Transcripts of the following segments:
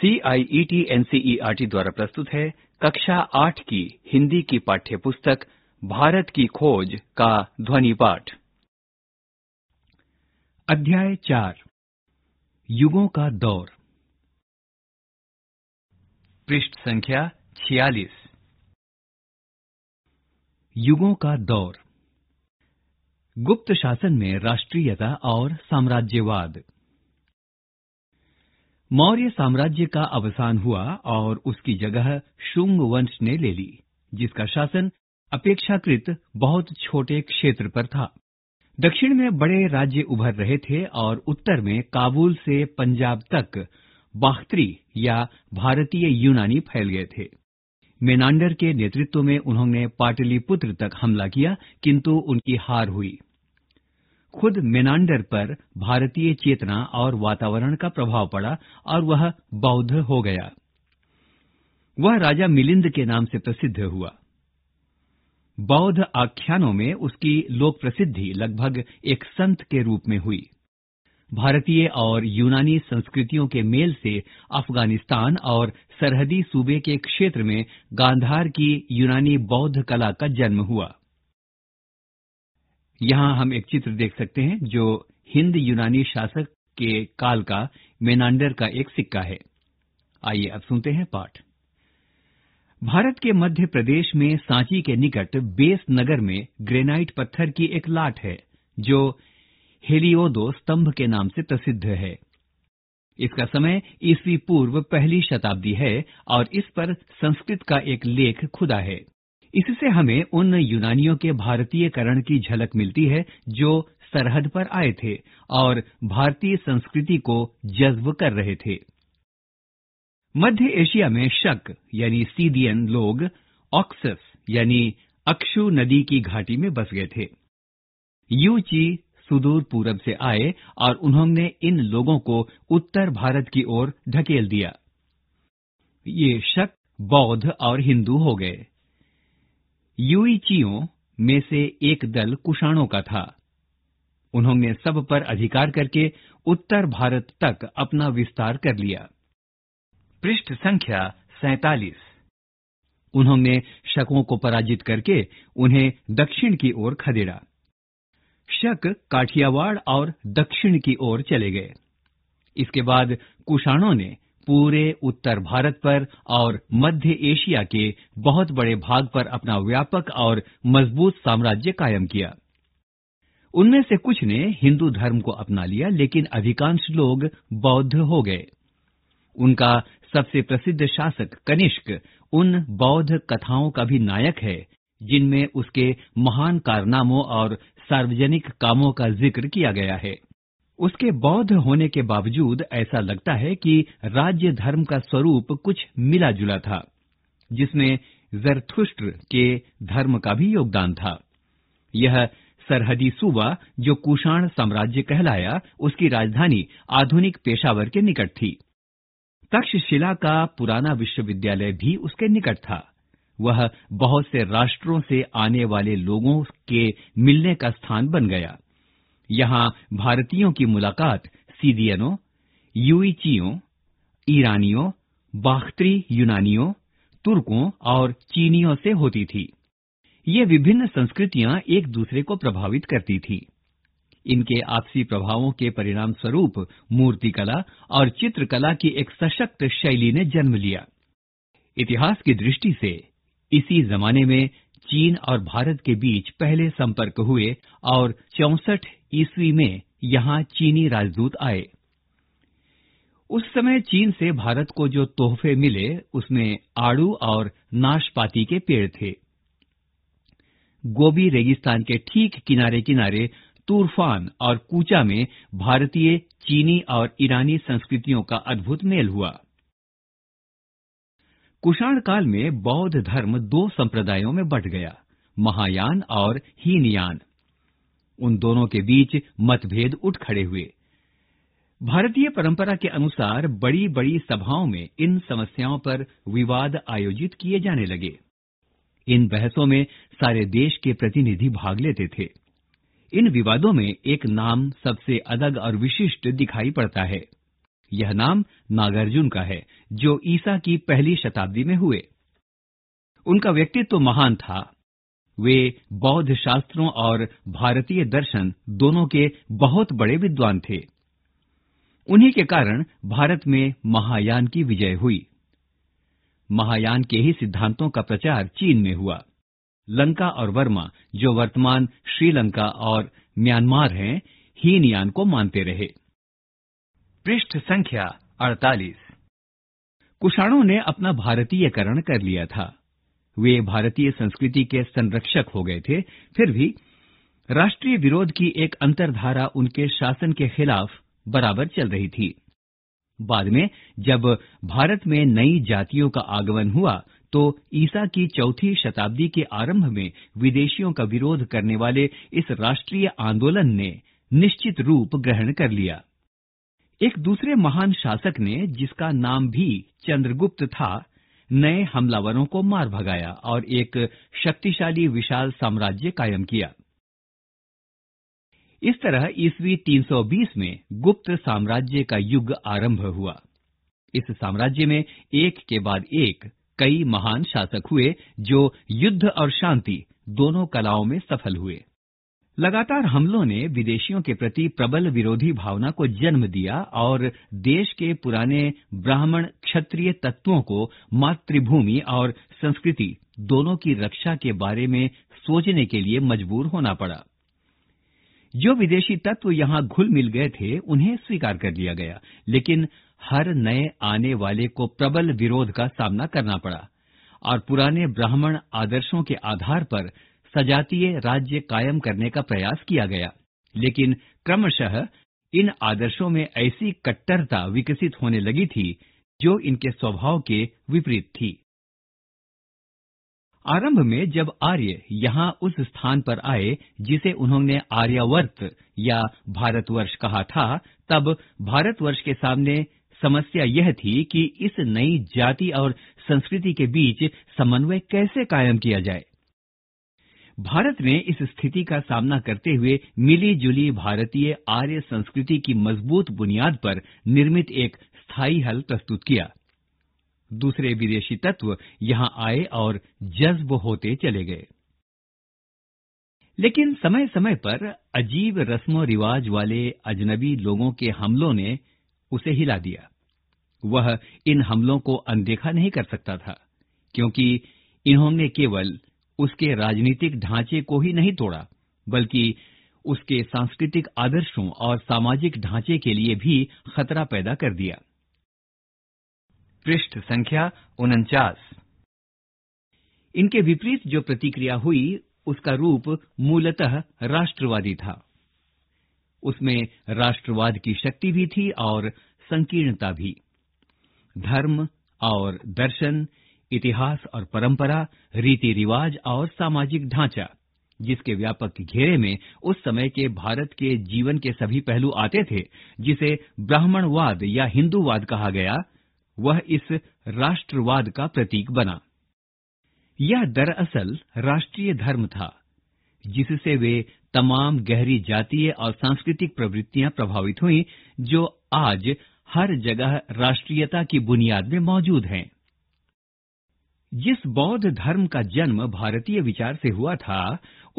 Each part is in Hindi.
सीआईईटी एनसीईआरटी e e द्वारा प्रस्तुत है कक्षा आठ की हिंदी की पाठ्य पुस्तक भारत की खोज का ध्वनि पाठ अध्याय चार युगों का दौर पृष्ठ संख्या छियालीस युगों का दौर गुप्त शासन में राष्ट्रीयता और साम्राज्यवाद मौर्य साम्राज्य का अवसान हुआ और उसकी जगह शुंग वंश ने ले ली जिसका शासन अपेक्षाकृत बहुत छोटे क्षेत्र पर था दक्षिण में बड़े राज्य उभर रहे थे और उत्तर में काबुल से पंजाब तक बाख्तरी या भारतीय यूनानी फैल गए थे मेनांडर के नेतृत्व में उन्होंने पाटलिपुत्र तक हमला किया किंतु उनकी हार हुई खुद मेनांडर पर भारतीय चेतना और वातावरण का प्रभाव पड़ा और वह बौद्ध हो गया वह राजा मिलिंद के नाम से प्रसिद्ध हुआ बौद्ध आख्यानों में उसकी लोक प्रसिद्धि लगभग एक संत के रूप में हुई भारतीय और यूनानी संस्कृतियों के मेल से अफगानिस्तान और सरहदी सूबे के क्षेत्र में गांधार की यूनानी बौद्ध कला का जन्म हुआ यहां हम एक चित्र देख सकते हैं जो हिंद यूनानी शासक के काल का मेनांडर का एक सिक्का है आइए अब सुनते हैं पाठ भारत के मध्य प्रदेश में सांची के निकट बेस नगर में ग्रेनाइट पत्थर की एक लाट है जो हेलियोदो स्तंभ के नाम से प्रसिद्ध है इसका समय ईस्वी पूर्व पहली शताब्दी है और इस पर संस्कृत का एक लेख खुदा है इससे हमें उन यूनानियों के भारतीयकरण की झलक मिलती है जो सरहद पर आए थे और भारतीय संस्कृति को जज्ब कर रहे थे मध्य एशिया में शक यानी सीदियन लोग ऑक्सस यानी अक्षु नदी की घाटी में बस गए थे यूची सुदूर पूरब से आए और उन्होंने इन लोगों को उत्तर भारत की ओर ढकेल दिया ये शक बौद्ध और हिंदू हो गए युईचियों में से एक दल कुषाणों का था उन्होंने सब पर अधिकार करके उत्तर भारत तक अपना विस्तार कर लिया पृष्ठ संख्या सैतालीस उन्होंने शकों को पराजित करके उन्हें दक्षिण की ओर खदेड़ा शक काठियावाड़ और दक्षिण की ओर चले गए इसके बाद कुषाणों ने पूरे उत्तर भारत पर और मध्य एशिया के बहुत बड़े भाग पर अपना व्यापक और मजबूत साम्राज्य कायम किया उनमें से कुछ ने हिंदू धर्म को अपना लिया लेकिन अधिकांश लोग बौद्ध हो गए उनका सबसे प्रसिद्ध शासक कनिष्क उन बौद्ध कथाओं का भी नायक है जिनमें उसके महान कारनामों और सार्वजनिक कामों का जिक्र किया गया है उसके बौद्ध होने के बावजूद ऐसा लगता है कि राज्य धर्म का स्वरूप कुछ मिला जुला था जिसमें जरथुष्ट्र के धर्म का भी योगदान था यह सरहदी सूबा जो कुषाण साम्राज्य कहलाया उसकी राजधानी आधुनिक पेशावर के निकट थी तक्षशिला का पुराना विश्वविद्यालय भी उसके निकट था वह बहुत से राष्ट्रों से आने वाले लोगों के मिलने का स्थान बन गया यहां भारतीयों की मुलाकात सीदियनों यूईचियों ईरानियों बाख्तरी यूनानियों तुर्कों और चीनियों से होती थी ये विभिन्न संस्कृतियां एक दूसरे को प्रभावित करती थीं। इनके आपसी प्रभावों के परिणाम स्वरूप मूर्तिकला और चित्रकला की एक सशक्त शैली ने जन्म लिया इतिहास की दृष्टि से इसी जमाने में चीन और भारत के बीच पहले संपर्क हुए और चौसठ ईस्वी में यहां चीनी राजदूत आए उस समय चीन से भारत को जो तोहफे मिले उसमें आड़ू और नाशपाती के पेड़ थे गोबी रेगिस्तान के ठीक किनारे किनारे तूरफान और कूचा में भारतीय चीनी और ईरानी संस्कृतियों का अद्भुत मेल हुआ कुषाण काल में बौद्ध धर्म दो संप्रदायों में बट गया महायान और हीनयान उन दोनों के बीच मतभेद उठ खड़े हुए भारतीय परंपरा के अनुसार बड़ी बड़ी सभाओं में इन समस्याओं पर विवाद आयोजित किए जाने लगे इन बहसों में सारे देश के प्रतिनिधि भाग लेते थे इन विवादों में एक नाम सबसे अलग और विशिष्ट दिखाई पड़ता है यह नाम नागार्जुन का है जो ईसा की पहली शताब्दी में हुए उनका व्यक्तित्व महान था वे बौद्ध शास्त्रों और भारतीय दर्शन दोनों के बहुत बड़े विद्वान थे उन्हीं के कारण भारत में महायान की विजय हुई महायान के ही सिद्धांतों का प्रचार चीन में हुआ लंका और वर्मा जो वर्तमान श्रीलंका और म्यांमार हैं हीनयान को मानते रहे पृष्ठ संख्या 48 कुषाणों ने अपना भारतीयकरण कर लिया था वे भारतीय संस्कृति के संरक्षक हो गए थे फिर भी राष्ट्रीय विरोध की एक अंतरधारा उनके शासन के खिलाफ बराबर चल रही थी बाद में जब भारत में नई जातियों का आगमन हुआ तो ईसा की चौथी शताब्दी के आरंभ में विदेशियों का विरोध करने वाले इस राष्ट्रीय आंदोलन ने निश्चित रूप ग्रहण कर लिया एक दूसरे महान शासक ने जिसका नाम भी चंद्रगुप्त था नए हमलावरों को मार भगाया और एक शक्तिशाली विशाल साम्राज्य कायम किया इस तरह ईस्वी 320 में गुप्त साम्राज्य का युग आरंभ हुआ इस साम्राज्य में एक के बाद एक कई महान शासक हुए जो युद्ध और शांति दोनों कलाओं में सफल हुए लगातार हमलों ने विदेशियों के प्रति प्रबल विरोधी भावना को जन्म दिया और देश के पुराने ब्राह्मण क्षत्रिय तत्वों को मातृभूमि और संस्कृति दोनों की रक्षा के बारे में सोचने के लिए मजबूर होना पड़ा जो विदेशी तत्व यहां घुल मिल गए थे उन्हें स्वीकार कर लिया गया लेकिन हर नए आने वाले को प्रबल विरोध का सामना करना पड़ा और पुराने ब्राह्मण आदर्शों के आधार पर सजातीय राज्य कायम करने का प्रयास किया गया लेकिन क्रमशः इन आदर्शों में ऐसी कट्टरता विकसित होने लगी थी जो इनके स्वभाव के विपरीत थी आरंभ में जब आर्य यहाँ उस स्थान पर आए जिसे उन्होंने आर्यावर्त या भारतवर्ष कहा था तब भारतवर्ष के सामने समस्या यह थी कि इस नई जाति और संस्कृति के बीच समन्वय कैसे कायम किया जाए भारत में इस स्थिति का सामना करते हुए मिली जुली भारतीय आर्य संस्कृति की मजबूत बुनियाद पर निर्मित एक स्थायी हल प्रस्तुत किया दूसरे विदेशी तत्व यहां आए और जज्ब होते चले गए लेकिन समय समय पर अजीब रस्म रिवाज वाले अजनबी लोगों के हमलों ने उसे हिला दिया वह इन हमलों को अनदेखा नहीं कर सकता था क्योंकि इन्होंने केवल उसके राजनीतिक ढांचे को ही नहीं तोड़ा बल्कि उसके सांस्कृतिक आदर्शों और सामाजिक ढांचे के लिए भी खतरा पैदा कर दिया पृष्ठ संख्या उनचास इनके विपरीत जो प्रतिक्रिया हुई उसका रूप मूलतः राष्ट्रवादी था उसमें राष्ट्रवाद की शक्ति भी थी और संकीर्णता भी धर्म और दर्शन इतिहास और परंपरा रीति रिवाज और सामाजिक ढांचा जिसके व्यापक घेरे में उस समय के भारत के जीवन के सभी पहलू आते थे जिसे ब्राह्मणवाद या हिंदूवाद कहा गया वह इस राष्ट्रवाद का प्रतीक बना यह दरअसल राष्ट्रीय धर्म था जिससे वे तमाम गहरी जातीय और सांस्कृतिक प्रवृत्तियां प्रभावित हुई जो आज हर जगह राष्ट्रीयता की बुनियाद में मौजूद हैं जिस बौद्ध धर्म का जन्म भारतीय विचार से हुआ था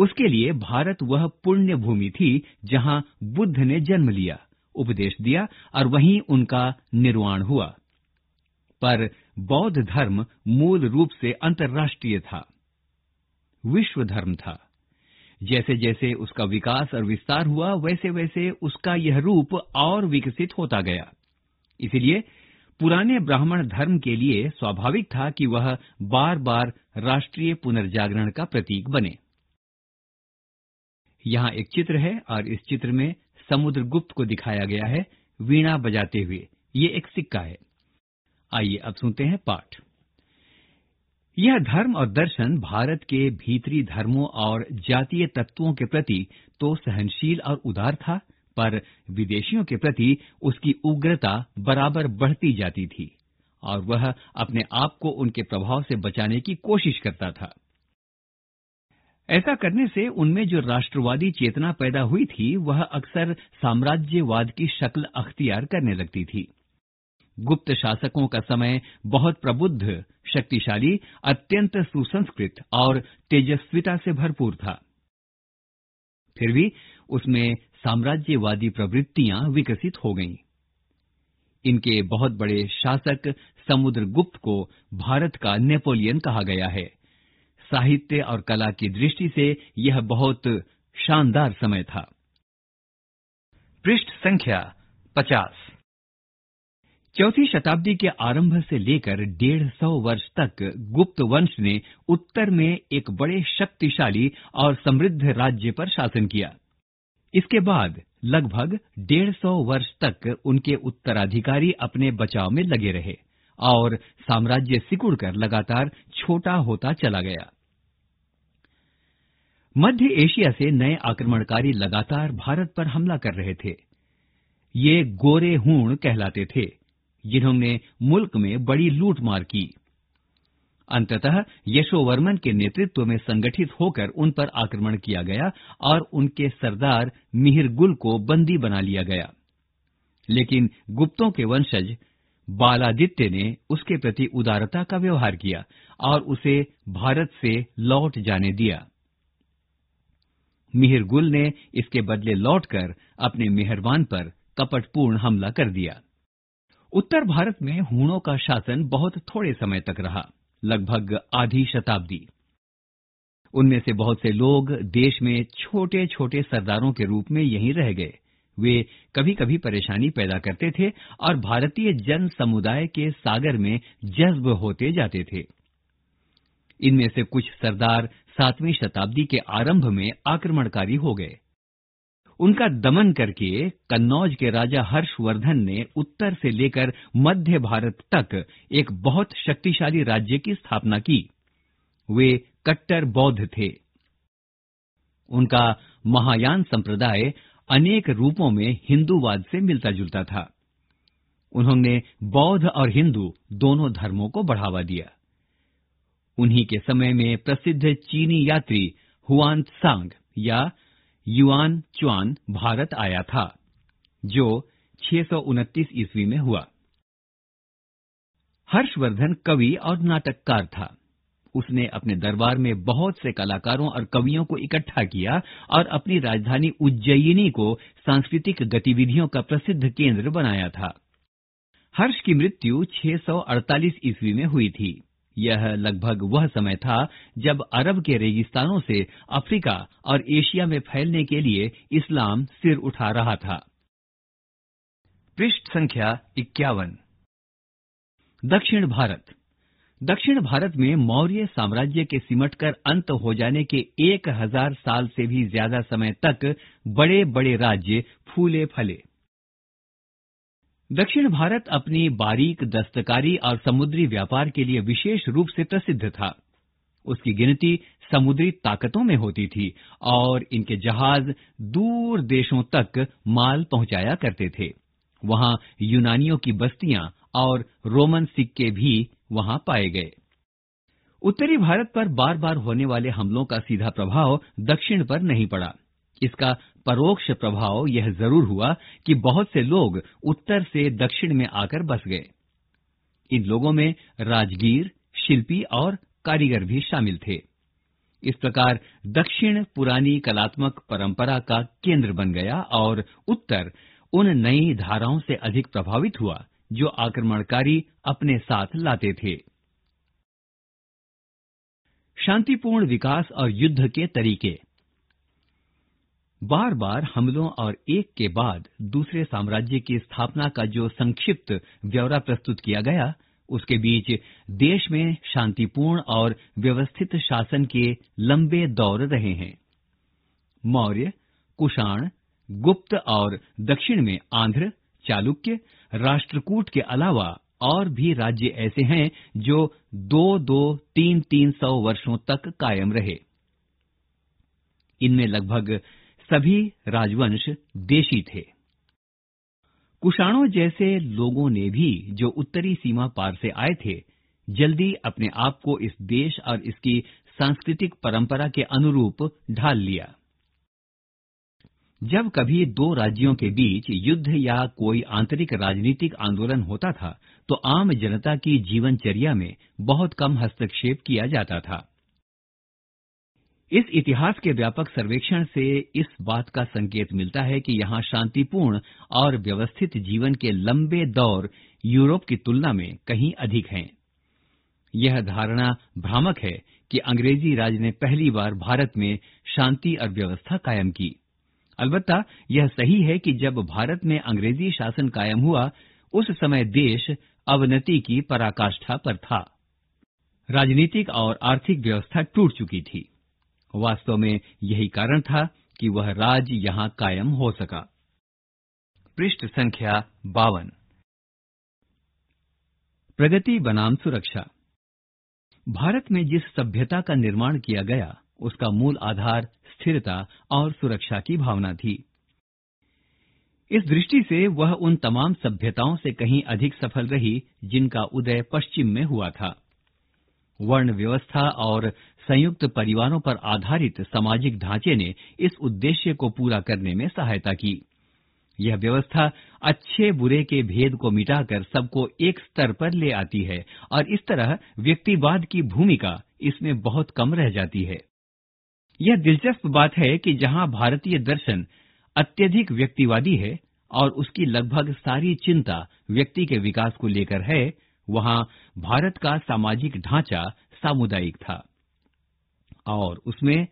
उसके लिए भारत वह पुण्य भूमि थी जहां बुद्ध ने जन्म लिया उपदेश दिया और वहीं उनका निर्वाण हुआ पर बौद्ध धर्म मूल रूप से अंतर्राष्ट्रीय था विश्व धर्म था जैसे जैसे उसका विकास और विस्तार हुआ वैसे वैसे उसका यह रूप और विकसित होता गया इसीलिए पुराने ब्राह्मण धर्म के लिए स्वाभाविक था कि वह बार बार राष्ट्रीय पुनर्जागरण का प्रतीक बने यहाँ एक चित्र है और इस चित्र में समुद्रगुप्त को दिखाया गया है वीणा बजाते हुए ये एक सिक्का है आइए अब सुनते हैं पाठ यह धर्म और दर्शन भारत के भीतरी धर्मों और जातीय तत्वों के प्रति तो सहनशील और उदार था पर विदेशियों के प्रति उसकी उग्रता बराबर बढ़ती जाती थी और वह अपने आप को उनके प्रभाव से बचाने की कोशिश करता था ऐसा करने से उनमें जो राष्ट्रवादी चेतना पैदा हुई थी वह अक्सर साम्राज्यवाद की शक्ल अख्तियार करने लगती थी गुप्त शासकों का समय बहुत प्रबुद्ध शक्तिशाली अत्यंत सुसंस्कृत और तेजस्विता से भरपूर था फिर भी उसमें साम्राज्यवादी प्रवृत्तियां विकसित हो गईं। इनके बहुत बड़े शासक समुद्रगुप्त को भारत का नेपोलियन कहा गया है साहित्य और कला की दृष्टि से यह बहुत शानदार समय था पृष्ठ संख्या पचास चौथी शताब्दी के आरंभ से लेकर डेढ़ सौ वर्ष तक गुप्त वंश ने उत्तर में एक बड़े शक्तिशाली और समृद्ध राज्य पर शासन किया इसके बाद लगभग डेढ़ सौ वर्ष तक उनके उत्तराधिकारी अपने बचाव में लगे रहे और साम्राज्य सिकुड़कर लगातार छोटा होता चला गया मध्य एशिया से नए आक्रमणकारी लगातार भारत पर हमला कर रहे थे ये गोरे हूण कहलाते थे जिन्होंने मुल्क में बड़ी लूटमार की अंततः यशोवर्मन के नेतृत्व में संगठित होकर उन पर आक्रमण किया गया और उनके सरदार मिहिरगुल को बंदी बना लिया गया लेकिन गुप्तों के वंशज बालादित्य ने उसके प्रति उदारता का व्यवहार किया और उसे भारत से लौट जाने दिया मिहिरगुल ने इसके बदले लौटकर अपने मेहरबान पर कपटपूर्ण हमला कर दिया उत्तर भारत में हूणों का शासन बहुत थोड़े समय तक रहा लगभग आधी शताब्दी उनमें से बहुत से लोग देश में छोटे छोटे सरदारों के रूप में यहीं रह गए वे कभी कभी परेशानी पैदा करते थे और भारतीय जन समुदाय के सागर में जज्ब होते जाते थे इनमें से कुछ सरदार सातवीं शताब्दी के आरंभ में आक्रमणकारी हो गए उनका दमन करके कन्नौज के राजा हर्षवर्धन ने उत्तर से लेकर मध्य भारत तक एक बहुत शक्तिशाली राज्य की स्थापना की वे कट्टर बौद्ध थे उनका महायान संप्रदाय अनेक रूपों में हिंदूवाद से मिलता जुलता था उन्होंने बौद्ध और हिंदू दोनों धर्मों को बढ़ावा दिया उन्हीं के समय में प्रसिद्ध चीनी यात्री हुआन सांग या युआन चुआन भारत आया था जो छह ईस्वी में हुआ हर्षवर्धन कवि और नाटककार था उसने अपने दरबार में बहुत से कलाकारों और कवियों को इकट्ठा किया और अपनी राजधानी उज्जयिनी को सांस्कृतिक गतिविधियों का प्रसिद्ध केंद्र बनाया था हर्ष की मृत्यु 648 ईस्वी में हुई थी यह लगभग वह समय था जब अरब के रेगिस्तानों से अफ्रीका और एशिया में फैलने के लिए इस्लाम सिर उठा रहा था पृष्ठ संख्या इक्यावन दक्षिण भारत दक्षिण भारत में मौर्य साम्राज्य के सिमटकर अंत हो जाने के एक हजार साल से भी ज्यादा समय तक बड़े बड़े राज्य फूले फले दक्षिण भारत अपनी बारीक दस्तकारी और समुद्री व्यापार के लिए विशेष रूप से प्रसिद्ध था उसकी गिनती समुद्री ताकतों में होती थी और इनके जहाज दूर देशों तक माल पहुंचाया करते थे वहां यूनानियों की बस्तियां और रोमन सिक्के भी वहां पाए गए उत्तरी भारत पर बार बार होने वाले हमलों का सीधा प्रभाव दक्षिण पर नहीं पड़ा इसका परोक्ष प्रभाव यह जरूर हुआ कि बहुत से लोग उत्तर से दक्षिण में आकर बस गए इन लोगों में राजगीर शिल्पी और कारीगर भी शामिल थे इस प्रकार दक्षिण पुरानी कलात्मक परंपरा का केंद्र बन गया और उत्तर उन नई धाराओं से अधिक प्रभावित हुआ जो आक्रमणकारी अपने साथ लाते थे शांतिपूर्ण विकास और युद्ध के तरीके बार बार हमलों और एक के बाद दूसरे साम्राज्य की स्थापना का जो संक्षिप्त ब्यौरा प्रस्तुत किया गया उसके बीच देश में शांतिपूर्ण और व्यवस्थित शासन के लंबे दौर रहे हैं मौर्य कुषाण गुप्त और दक्षिण में आंध्र चालुक्य राष्ट्रकूट के अलावा और भी राज्य ऐसे हैं जो दो दो तीन तीन सौ वर्षों तक कायम रहे इनमें लगभग सभी राजवंश देशी थे कुषाणों जैसे लोगों ने भी जो उत्तरी सीमा पार से आए थे जल्दी अपने आप को इस देश और इसकी सांस्कृतिक परंपरा के अनुरूप ढाल लिया जब कभी दो राज्यों के बीच युद्ध या कोई आंतरिक राजनीतिक आंदोलन होता था तो आम जनता की जीवनचर्या में बहुत कम हस्तक्षेप किया जाता था इस इतिहास के व्यापक सर्वेक्षण से इस बात का संकेत मिलता है कि यहां शांतिपूर्ण और व्यवस्थित जीवन के लंबे दौर यूरोप की तुलना में कहीं अधिक हैं यह धारणा भ्रामक है कि अंग्रेजी राज ने पहली बार भारत में शांति और व्यवस्था कायम की अलबत्ता यह सही है कि जब भारत में अंग्रेजी शासन कायम हुआ उस समय देश अवनति की पराकाष्ठा पर था राजनीतिक और आर्थिक व्यवस्था टूट चुकी थी वास्तव में यही कारण था कि वह राज यहां कायम हो सका पृष्ठ संख्या बावन प्रगति बनाम सुरक्षा भारत में जिस सभ्यता का निर्माण किया गया उसका मूल आधार स्थिरता और सुरक्षा की भावना थी इस दृष्टि से वह उन तमाम सभ्यताओं से कहीं अधिक सफल रही जिनका उदय पश्चिम में हुआ था वर्ण व्यवस्था और संयुक्त परिवारों पर आधारित सामाजिक ढांचे ने इस उद्देश्य को पूरा करने में सहायता की यह व्यवस्था अच्छे बुरे के भेद को मिटाकर सबको एक स्तर पर ले आती है और इस तरह व्यक्तिवाद की भूमिका इसमें बहुत कम रह जाती है यह दिलचस्प बात है कि जहां भारतीय दर्शन अत्यधिक व्यक्तिवादी है और उसकी लगभग सारी चिंता व्यक्ति के विकास को लेकर है वहां भारत का सामाजिक ढांचा सामुदायिक था और उसमें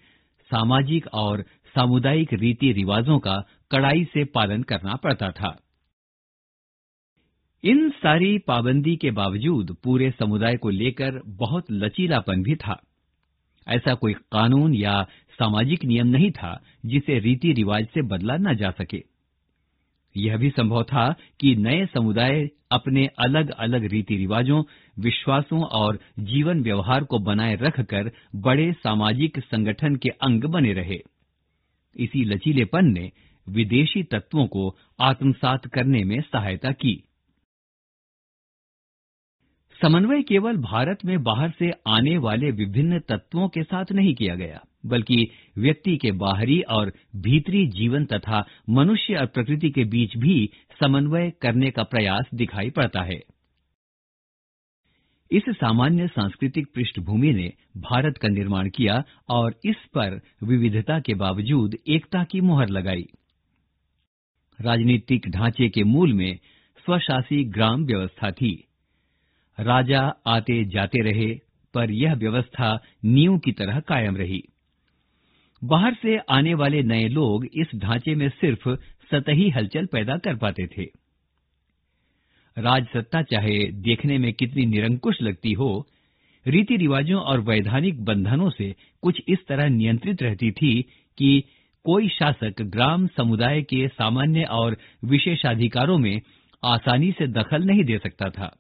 सामाजिक और सामुदायिक रीति रिवाजों का कड़ाई से पालन करना पड़ता था इन सारी पाबंदी के बावजूद पूरे समुदाय को लेकर बहुत लचीलापन भी था ऐसा कोई कानून या सामाजिक नियम नहीं था जिसे रीति रिवाज से बदला न जा सके यह भी संभव था कि नए समुदाय अपने अलग अलग रीति रिवाजों विश्वासों और जीवन व्यवहार को बनाए रखकर बड़े सामाजिक संगठन के अंग बने रहे इसी लचीलेपन ने विदेशी तत्वों को आत्मसात करने में सहायता की समन्वय केवल भारत में बाहर से आने वाले विभिन्न तत्वों के साथ नहीं किया गया बल्कि व्यक्ति के बाहरी और भीतरी जीवन तथा मनुष्य और प्रकृति के बीच भी समन्वय करने का प्रयास दिखाई पड़ता है इस सामान्य सांस्कृतिक पृष्ठभूमि ने भारत का निर्माण किया और इस पर विविधता के बावजूद एकता की मुहर लगाई राजनीतिक ढांचे के मूल में स्वशासी ग्राम व्यवस्था थी राजा आते जाते रहे पर यह व्यवस्था नींव की तरह कायम रही बाहर से आने वाले नए लोग इस ढांचे में सिर्फ सतही हलचल पैदा कर पाते थे राजसत्ता चाहे देखने में कितनी निरंकुश लगती हो रीति रिवाजों और वैधानिक बंधनों से कुछ इस तरह नियंत्रित रहती थी कि कोई शासक ग्राम समुदाय के सामान्य और विशेषाधिकारों में आसानी से दखल नहीं दे सकता था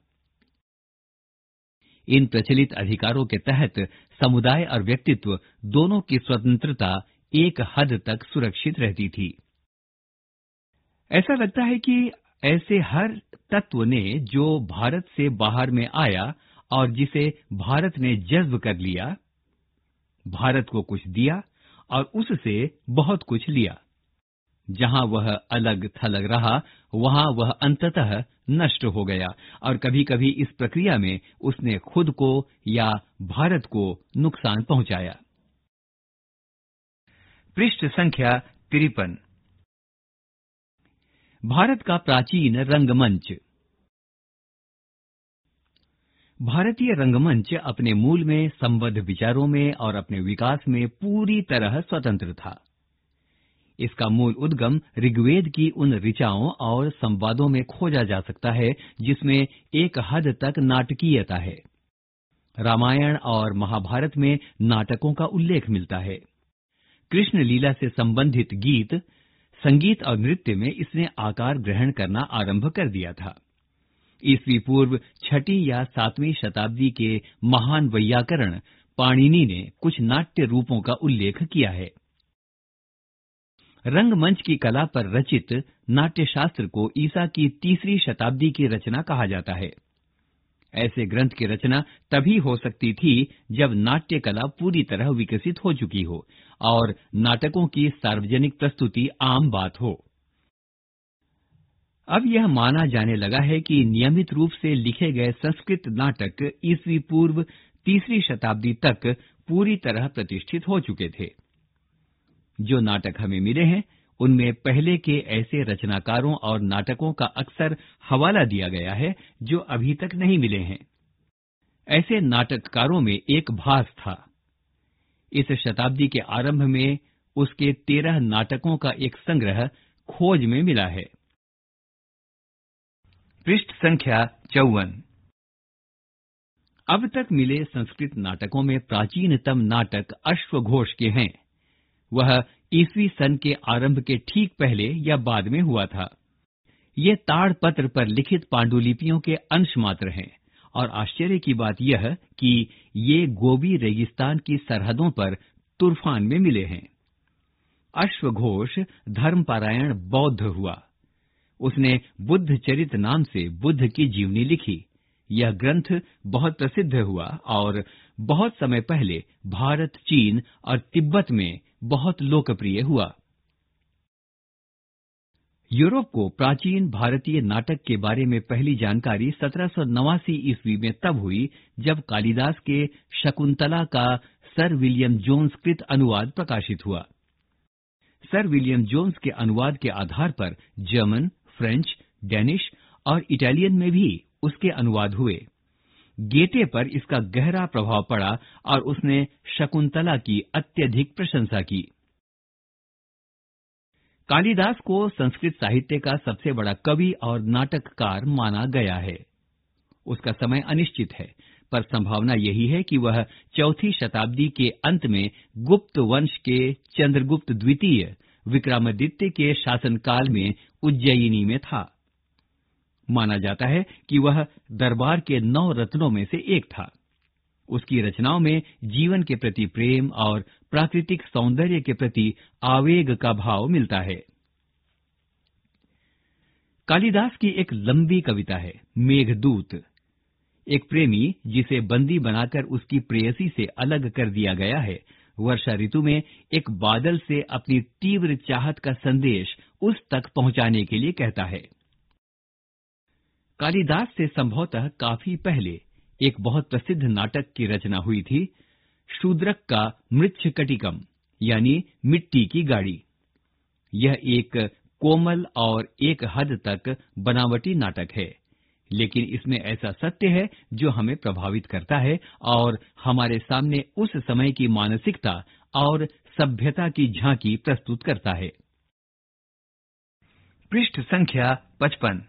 इन प्रचलित अधिकारों के तहत समुदाय और व्यक्तित्व दोनों की स्वतंत्रता एक हद तक सुरक्षित रहती थी ऐसा लगता है कि ऐसे हर तत्व ने जो भारत से बाहर में आया और जिसे भारत ने जज्ब कर लिया भारत को कुछ दिया और उससे बहुत कुछ लिया जहां वह अलग थलग रहा वहां वह अंततः नष्ट हो गया और कभी कभी इस प्रक्रिया में उसने खुद को या भारत को नुकसान पहुंचाया पृष्ठ संख्या तिरपन भारत का प्राचीन रंगमंच भारतीय रंगमंच अपने मूल में संबद्ध विचारों में और अपने विकास में पूरी तरह स्वतंत्र था इसका मूल उद्गम ऋग्वेद की उन ऋचाओं और संवादों में खोजा जा सकता है जिसमें एक हद तक नाटकीयता है रामायण और महाभारत में नाटकों का उल्लेख मिलता है कृष्ण लीला से संबंधित गीत संगीत और नृत्य में इसने आकार ग्रहण करना आरंभ कर दिया था ईस्वी पूर्व छठी या सातवीं शताब्दी के महान वैयाकरण पाणिनि ने कुछ नाट्य रूपों का उल्लेख किया है रंगमंच की कला पर रचित नाट्यशास्त्र को ईसा की तीसरी शताब्दी की रचना कहा जाता है ऐसे ग्रंथ की रचना तभी हो सकती थी जब नाट्य कला पूरी तरह विकसित हो चुकी हो और नाटकों की सार्वजनिक प्रस्तुति आम बात हो अब यह माना जाने लगा है कि नियमित रूप से लिखे गए संस्कृत नाटक ईस्वी पूर्व तीसरी शताब्दी तक पूरी तरह प्रतिष्ठित हो चुके थे जो नाटक हमें मिले हैं उनमें पहले के ऐसे रचनाकारों और नाटकों का अक्सर हवाला दिया गया है जो अभी तक नहीं मिले हैं ऐसे नाटककारों में एक भास था इस शताब्दी के आरंभ में उसके तेरह नाटकों का एक संग्रह खोज में मिला है पृष्ठ संख्या चौवन अब तक मिले संस्कृत नाटकों में प्राचीनतम नाटक अश्वघोष के हैं वह ईसवी सन के आरंभ के ठीक पहले या बाद में हुआ था ये पत्र पर लिखित पांडुलिपियों के अंश मात्र हैं और आश्चर्य की बात यह कि ये गोबी रेगिस्तान की सरहदों पर तूफान में मिले हैं अश्वघोष धर्मपरायण बौद्ध हुआ उसने बुद्ध चरित नाम से बुद्ध की जीवनी लिखी यह ग्रंथ बहुत प्रसिद्ध हुआ और बहुत समय पहले भारत चीन और तिब्बत में बहुत लोकप्रिय हुआ यूरोप को प्राचीन भारतीय नाटक के बारे में पहली जानकारी सत्रह सौ नवासी ईस्वी में तब हुई जब कालिदास के शकुंतला का सर विलियम जोन्स कृत अनुवाद प्रकाशित हुआ सर विलियम जोन्स के अनुवाद के आधार पर जर्मन फ्रेंच डेनिश और इटालियन में भी उसके अनुवाद हुए गेटे पर इसका गहरा प्रभाव पड़ा और उसने शकुंतला की अत्यधिक प्रशंसा की कालिदास को संस्कृत साहित्य का सबसे बड़ा कवि और नाटककार माना गया है उसका समय अनिश्चित है पर संभावना यही है कि वह चौथी शताब्दी के अंत में गुप्त वंश के चंद्रगुप्त द्वितीय विक्रमादित्य के शासनकाल में उज्जयिनी में था माना जाता है कि वह दरबार के नौ रत्नों में से एक था उसकी रचनाओं में जीवन के प्रति प्रेम और प्राकृतिक सौंदर्य के प्रति आवेग का भाव मिलता है कालिदास की एक लंबी कविता है मेघदूत एक प्रेमी जिसे बंदी बनाकर उसकी प्रेयसी से अलग कर दिया गया है वर्षा ऋतु में एक बादल से अपनी तीव्र चाहत का संदेश उस तक पहुंचाने के लिए कहता है कालिदास से संभवतः काफी पहले एक बहुत प्रसिद्ध नाटक की रचना हुई थी शूद्रक का मृक्षकटिकम यानी मिट्टी की गाड़ी यह एक कोमल और एक हद तक बनावटी नाटक है लेकिन इसमें ऐसा सत्य है जो हमें प्रभावित करता है और हमारे सामने उस समय की मानसिकता और सभ्यता की झांकी प्रस्तुत करता है पृष्ठ संख्या पचपन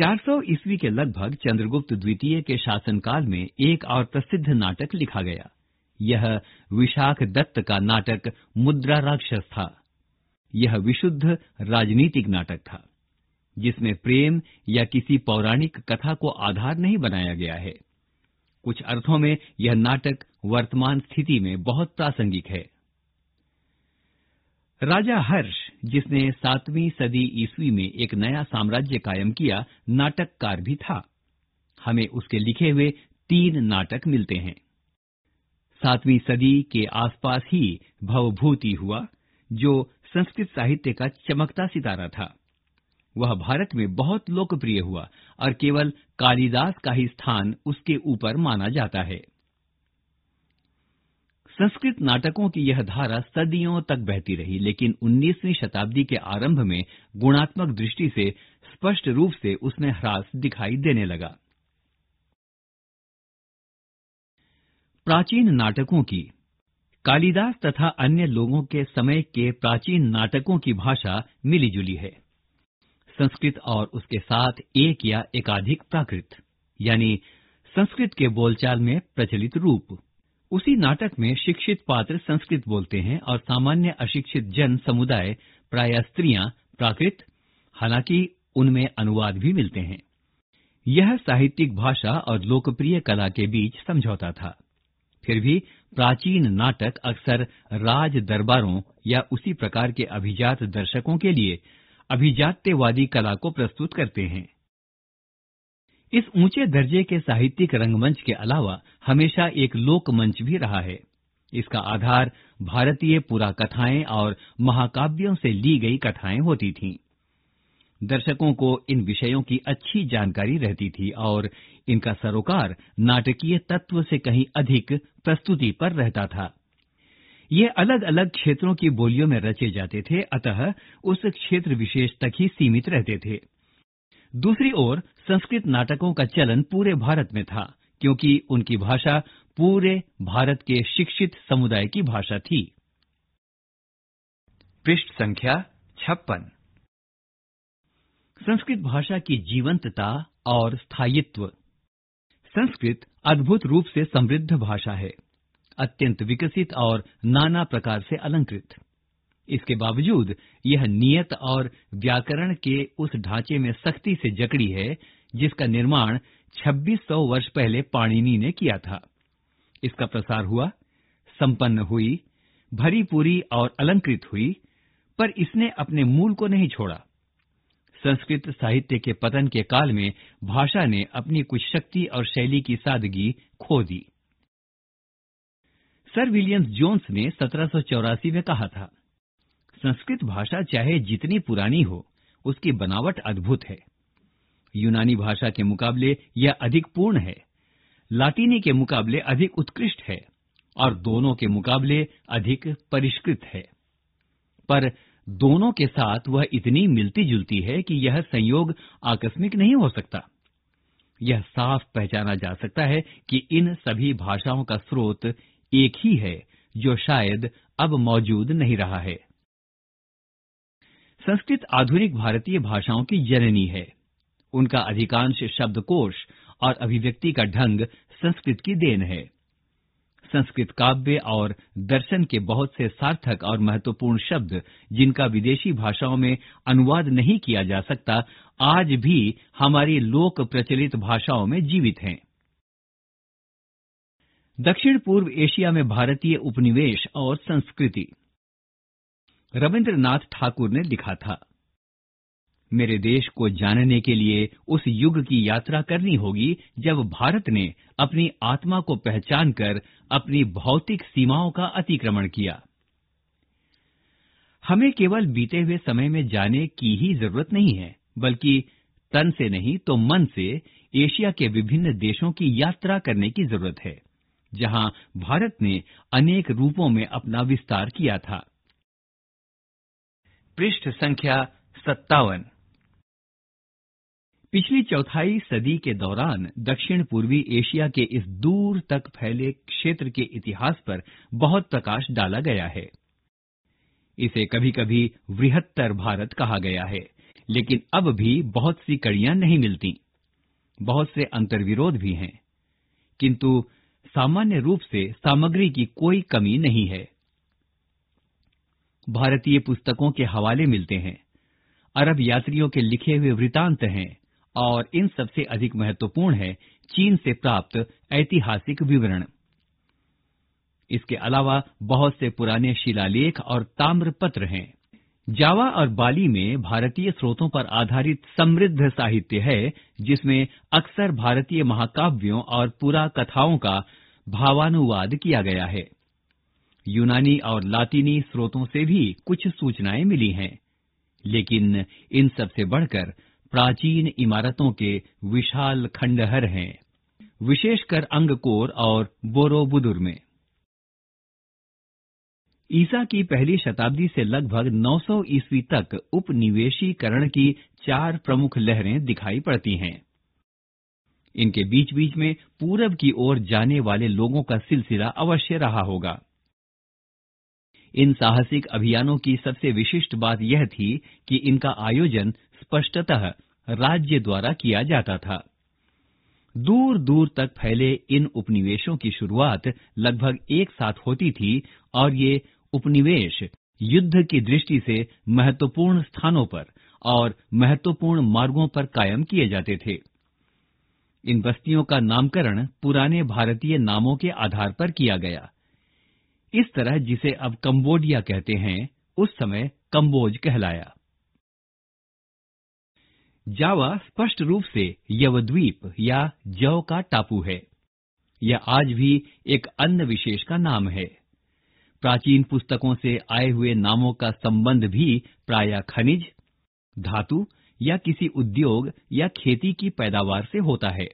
400 ईस्वी के लगभग चंद्रगुप्त द्वितीय के शासनकाल में एक और प्रसिद्ध नाटक लिखा गया यह विशाख दत्त का नाटक मुद्रा राक्षस था यह विशुद्ध राजनीतिक नाटक था जिसमें प्रेम या किसी पौराणिक कथा को आधार नहीं बनाया गया है कुछ अर्थों में यह नाटक वर्तमान स्थिति में बहुत प्रासंगिक है राजा हर्ष जिसने सातवीं सदी ईस्वी में एक नया साम्राज्य कायम किया नाटककार भी था हमें उसके लिखे हुए तीन नाटक मिलते हैं सातवीं सदी के आसपास ही भवभूति हुआ जो संस्कृत साहित्य का चमकता सितारा था वह भारत में बहुत लोकप्रिय हुआ और केवल कालिदास का ही स्थान उसके ऊपर माना जाता है संस्कृत नाटकों की यह धारा सदियों तक बहती रही लेकिन 19वीं शताब्दी के आरंभ में गुणात्मक दृष्टि से स्पष्ट रूप से उसमें ह्रास दिखाई देने लगा प्राचीन नाटकों की कालिदास तथा अन्य लोगों के समय के प्राचीन नाटकों की भाषा मिलीजुली है संस्कृत और उसके साथ एक या एकाधिक प्राकृत यानी संस्कृत के बोलचाल में प्रचलित रूप उसी नाटक में शिक्षित पात्र संस्कृत बोलते हैं और सामान्य अशिक्षित जन समुदाय प्राय स्त्रियां प्राकृत हालांकि उनमें अनुवाद भी मिलते हैं यह साहित्यिक भाषा और लोकप्रिय कला के बीच समझौता था फिर भी प्राचीन नाटक अक्सर राज दरबारों या उसी प्रकार के अभिजात दर्शकों के लिए अभिजात्यवादी कला को प्रस्तुत करते हैं इस ऊंचे दर्जे के साहित्यिक रंगमंच के अलावा हमेशा एक लोक मंच भी रहा है इसका आधार भारतीय पुरा कथाएं और महाकाव्यों से ली गई कथाएं होती थीं दर्शकों को इन विषयों की अच्छी जानकारी रहती थी और इनका सरोकार नाटकीय तत्व से कहीं अधिक प्रस्तुति पर रहता था ये अलग अलग क्षेत्रों की बोलियों में रचे जाते थे अतः उस क्षेत्र विशेष तक ही सीमित रहते थे दूसरी ओर संस्कृत नाटकों का चलन पूरे भारत में था क्योंकि उनकी भाषा पूरे भारत के शिक्षित समुदाय की भाषा थी पृष्ठ संख्या छप्पन संस्कृत भाषा की जीवंतता और स्थायित्व संस्कृत अद्भुत रूप से समृद्ध भाषा है अत्यंत विकसित और नाना प्रकार से अलंकृत इसके बावजूद यह नियत और व्याकरण के उस ढांचे में सख्ती से जकड़ी है जिसका निर्माण 2600 वर्ष पहले पाणिनि ने किया था इसका प्रसार हुआ संपन्न हुई भरी पूरी और अलंकृत हुई पर इसने अपने मूल को नहीं छोड़ा संस्कृत साहित्य के पतन के काल में भाषा ने अपनी कुछ शक्ति और शैली की सादगी खो दी सर विलियम्स जोन्स ने सत्रह में कहा था संस्कृत भाषा चाहे जितनी पुरानी हो उसकी बनावट अद्भुत है यूनानी भाषा के मुकाबले यह अधिक पूर्ण है लातीनी के मुकाबले अधिक उत्कृष्ट है और दोनों के मुकाबले अधिक परिष्कृत है पर दोनों के साथ वह इतनी मिलती जुलती है कि यह संयोग आकस्मिक नहीं हो सकता यह साफ पहचाना जा सकता है कि इन सभी भाषाओं का स्रोत एक ही है जो शायद अब मौजूद नहीं रहा है संस्कृत आधुनिक भारतीय भाषाओं की जननी है उनका अधिकांश शब्दकोश और अभिव्यक्ति का ढंग संस्कृत की देन है संस्कृत काव्य और दर्शन के बहुत से सार्थक और महत्वपूर्ण शब्द जिनका विदेशी भाषाओं में अनुवाद नहीं किया जा सकता आज भी हमारी लोक प्रचलित भाषाओं में जीवित हैं दक्षिण पूर्व एशिया में भारतीय उपनिवेश और संस्कृति रविन्द्रनाथ ठाकुर ने लिखा था मेरे देश को जानने के लिए उस युग की यात्रा करनी होगी जब भारत ने अपनी आत्मा को पहचान कर अपनी भौतिक सीमाओं का अतिक्रमण किया हमें केवल बीते हुए समय में जाने की ही जरूरत नहीं है बल्कि तन से नहीं तो मन से एशिया के विभिन्न देशों की यात्रा करने की जरूरत है जहां भारत ने अनेक रूपों में अपना विस्तार किया था पृष्ठ संख्या सत्तावन पिछली चौथाई सदी के दौरान दक्षिण पूर्वी एशिया के इस दूर तक फैले क्षेत्र के इतिहास पर बहुत प्रकाश डाला गया है इसे कभी कभी वृहत्तर भारत कहा गया है लेकिन अब भी बहुत सी कड़ियां नहीं मिलती बहुत से अंतर्विरोध भी हैं किंतु सामान्य रूप से सामग्री की कोई कमी नहीं है भारतीय पुस्तकों के हवाले मिलते हैं अरब यात्रियों के लिखे हुए वृतांत हैं और इन सबसे अधिक महत्वपूर्ण है चीन से प्राप्त ऐतिहासिक विवरण इसके अलावा बहुत से पुराने शिलालेख और ताम्रपत्र हैं जावा और बाली में भारतीय स्रोतों पर आधारित समृद्ध साहित्य है जिसमें अक्सर भारतीय महाकाव्यों और पुरा कथाओं का भावानुवाद किया गया है यूनानी और लातिनी स्रोतों से भी कुछ सूचनाएं मिली हैं लेकिन इन सबसे बढ़कर प्राचीन इमारतों के विशाल खंडहर हैं विशेषकर अंगकोर और बोरोबुदुर में ईसा की पहली शताब्दी से लगभग 900 ईस्वी तक उपनिवेशीकरण की चार प्रमुख लहरें दिखाई पड़ती हैं इनके बीच बीच में पूरब की ओर जाने वाले लोगों का सिलसिला अवश्य रहा होगा इन साहसिक अभियानों की सबसे विशिष्ट बात यह थी कि इनका आयोजन स्पष्टतः राज्य द्वारा किया जाता था दूर दूर तक फैले इन उपनिवेशों की शुरुआत लगभग एक साथ होती थी और ये उपनिवेश युद्ध की दृष्टि से महत्वपूर्ण स्थानों पर और महत्वपूर्ण मार्गों पर कायम किए जाते थे इन बस्तियों का नामकरण पुराने भारतीय नामों के आधार पर किया गया इस तरह जिसे अब कंबोडिया कहते हैं उस समय कंबोज कहलाया जावा स्पष्ट रूप से यवद्वीप या जव का टापू है यह आज भी एक अन्य विशेष का नाम है प्राचीन पुस्तकों से आए हुए नामों का संबंध भी प्राय खनिज धातु या किसी उद्योग या खेती की पैदावार से होता है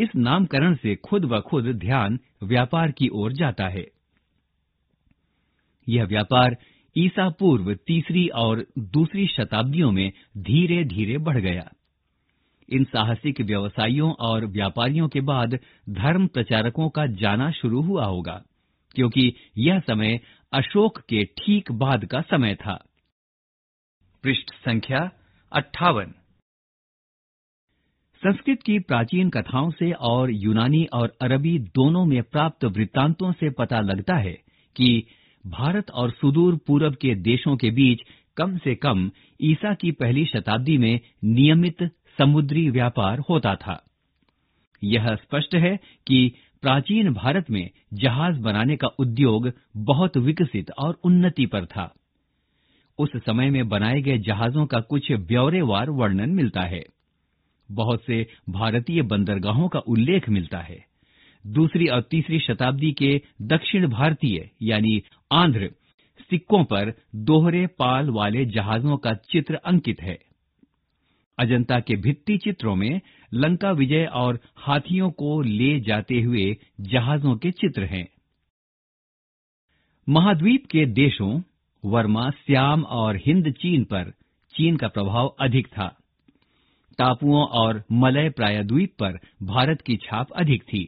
इस नामकरण से खुद ब खुद ध्यान व्यापार की ओर जाता है यह व्यापार ईसा पूर्व तीसरी और दूसरी शताब्दियों में धीरे धीरे बढ़ गया इन साहसिक व्यवसायियों और व्यापारियों के बाद धर्म प्रचारकों का जाना शुरू हुआ होगा क्योंकि यह समय अशोक के ठीक बाद का समय था पृष्ठ संख्या अट्ठावन संस्कृत की प्राचीन कथाओं से और यूनानी और अरबी दोनों में प्राप्त वृत्तांतों से पता लगता है कि भारत और सुदूर पूरब के देशों के बीच कम से कम ईसा की पहली शताब्दी में नियमित समुद्री व्यापार होता था यह स्पष्ट है कि प्राचीन भारत में जहाज बनाने का उद्योग बहुत विकसित और उन्नति पर था उस समय में बनाए गए जहाजों का कुछ ब्यौरेवार वर्णन मिलता है बहुत से भारतीय बंदरगाहों का उल्लेख मिलता है दूसरी और तीसरी शताब्दी के दक्षिण भारतीय यानी आंध्र सिक्कों पर दोहरे पाल वाले जहाजों का चित्र अंकित है अजंता के भित्ति चित्रों में लंका विजय और हाथियों को ले जाते हुए जहाजों के चित्र हैं महाद्वीप के देशों वर्मा श्याम और हिंद चीन पर चीन का प्रभाव अधिक था टापुओं और मलय प्रायद्वीप पर भारत की छाप अधिक थी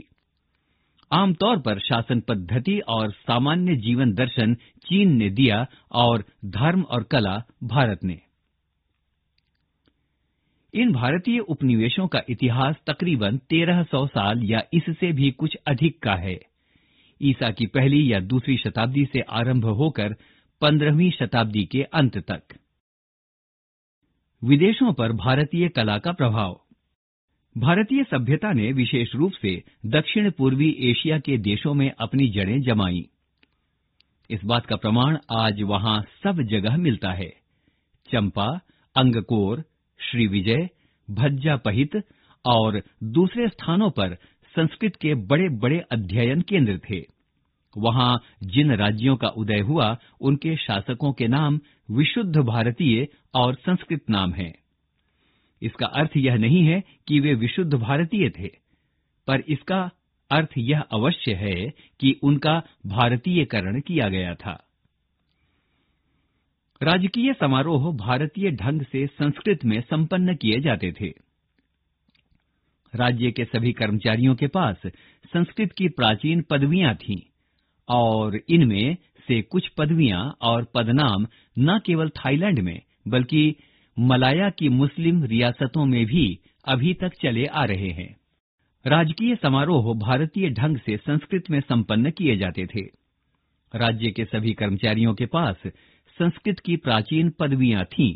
आमतौर पर शासन पद्धति और सामान्य जीवन दर्शन चीन ने दिया और धर्म और कला भारत ने इन भारतीय उपनिवेशों का इतिहास तकरीबन 1300 साल या इससे भी कुछ अधिक का है ईसा की पहली या दूसरी शताब्दी से आरंभ होकर पंद्रहवीं शताब्दी के अंत तक विदेशों पर भारतीय कला का प्रभाव भारतीय सभ्यता ने विशेष रूप से दक्षिण पूर्वी एशिया के देशों में अपनी जड़ें जमाई इस बात का प्रमाण आज वहां सब जगह मिलता है चंपा अंगकोर श्री विजय भज्जा पहित और दूसरे स्थानों पर संस्कृत के बड़े बड़े अध्ययन केंद्र थे वहां जिन राज्यों का उदय हुआ उनके शासकों के नाम विशुद्ध भारतीय और संस्कृत नाम हैं इसका अर्थ यह नहीं है कि वे विशुद्ध भारतीय थे पर इसका अर्थ यह अवश्य है कि उनका भारतीयकरण किया गया था राजकीय समारोह भारतीय ढंग से संस्कृत में संपन्न किए जाते थे राज्य के सभी कर्मचारियों के पास संस्कृत की प्राचीन पदवियां थीं और इनमें से कुछ पदवियां और पदनाम न केवल थाईलैंड में बल्कि मलाया की मुस्लिम रियासतों में भी अभी तक चले आ रहे हैं राजकीय समारोह भारतीय ढंग से संस्कृत में संपन्न किए जाते थे राज्य के सभी कर्मचारियों के पास संस्कृत की प्राचीन पदवियां थीं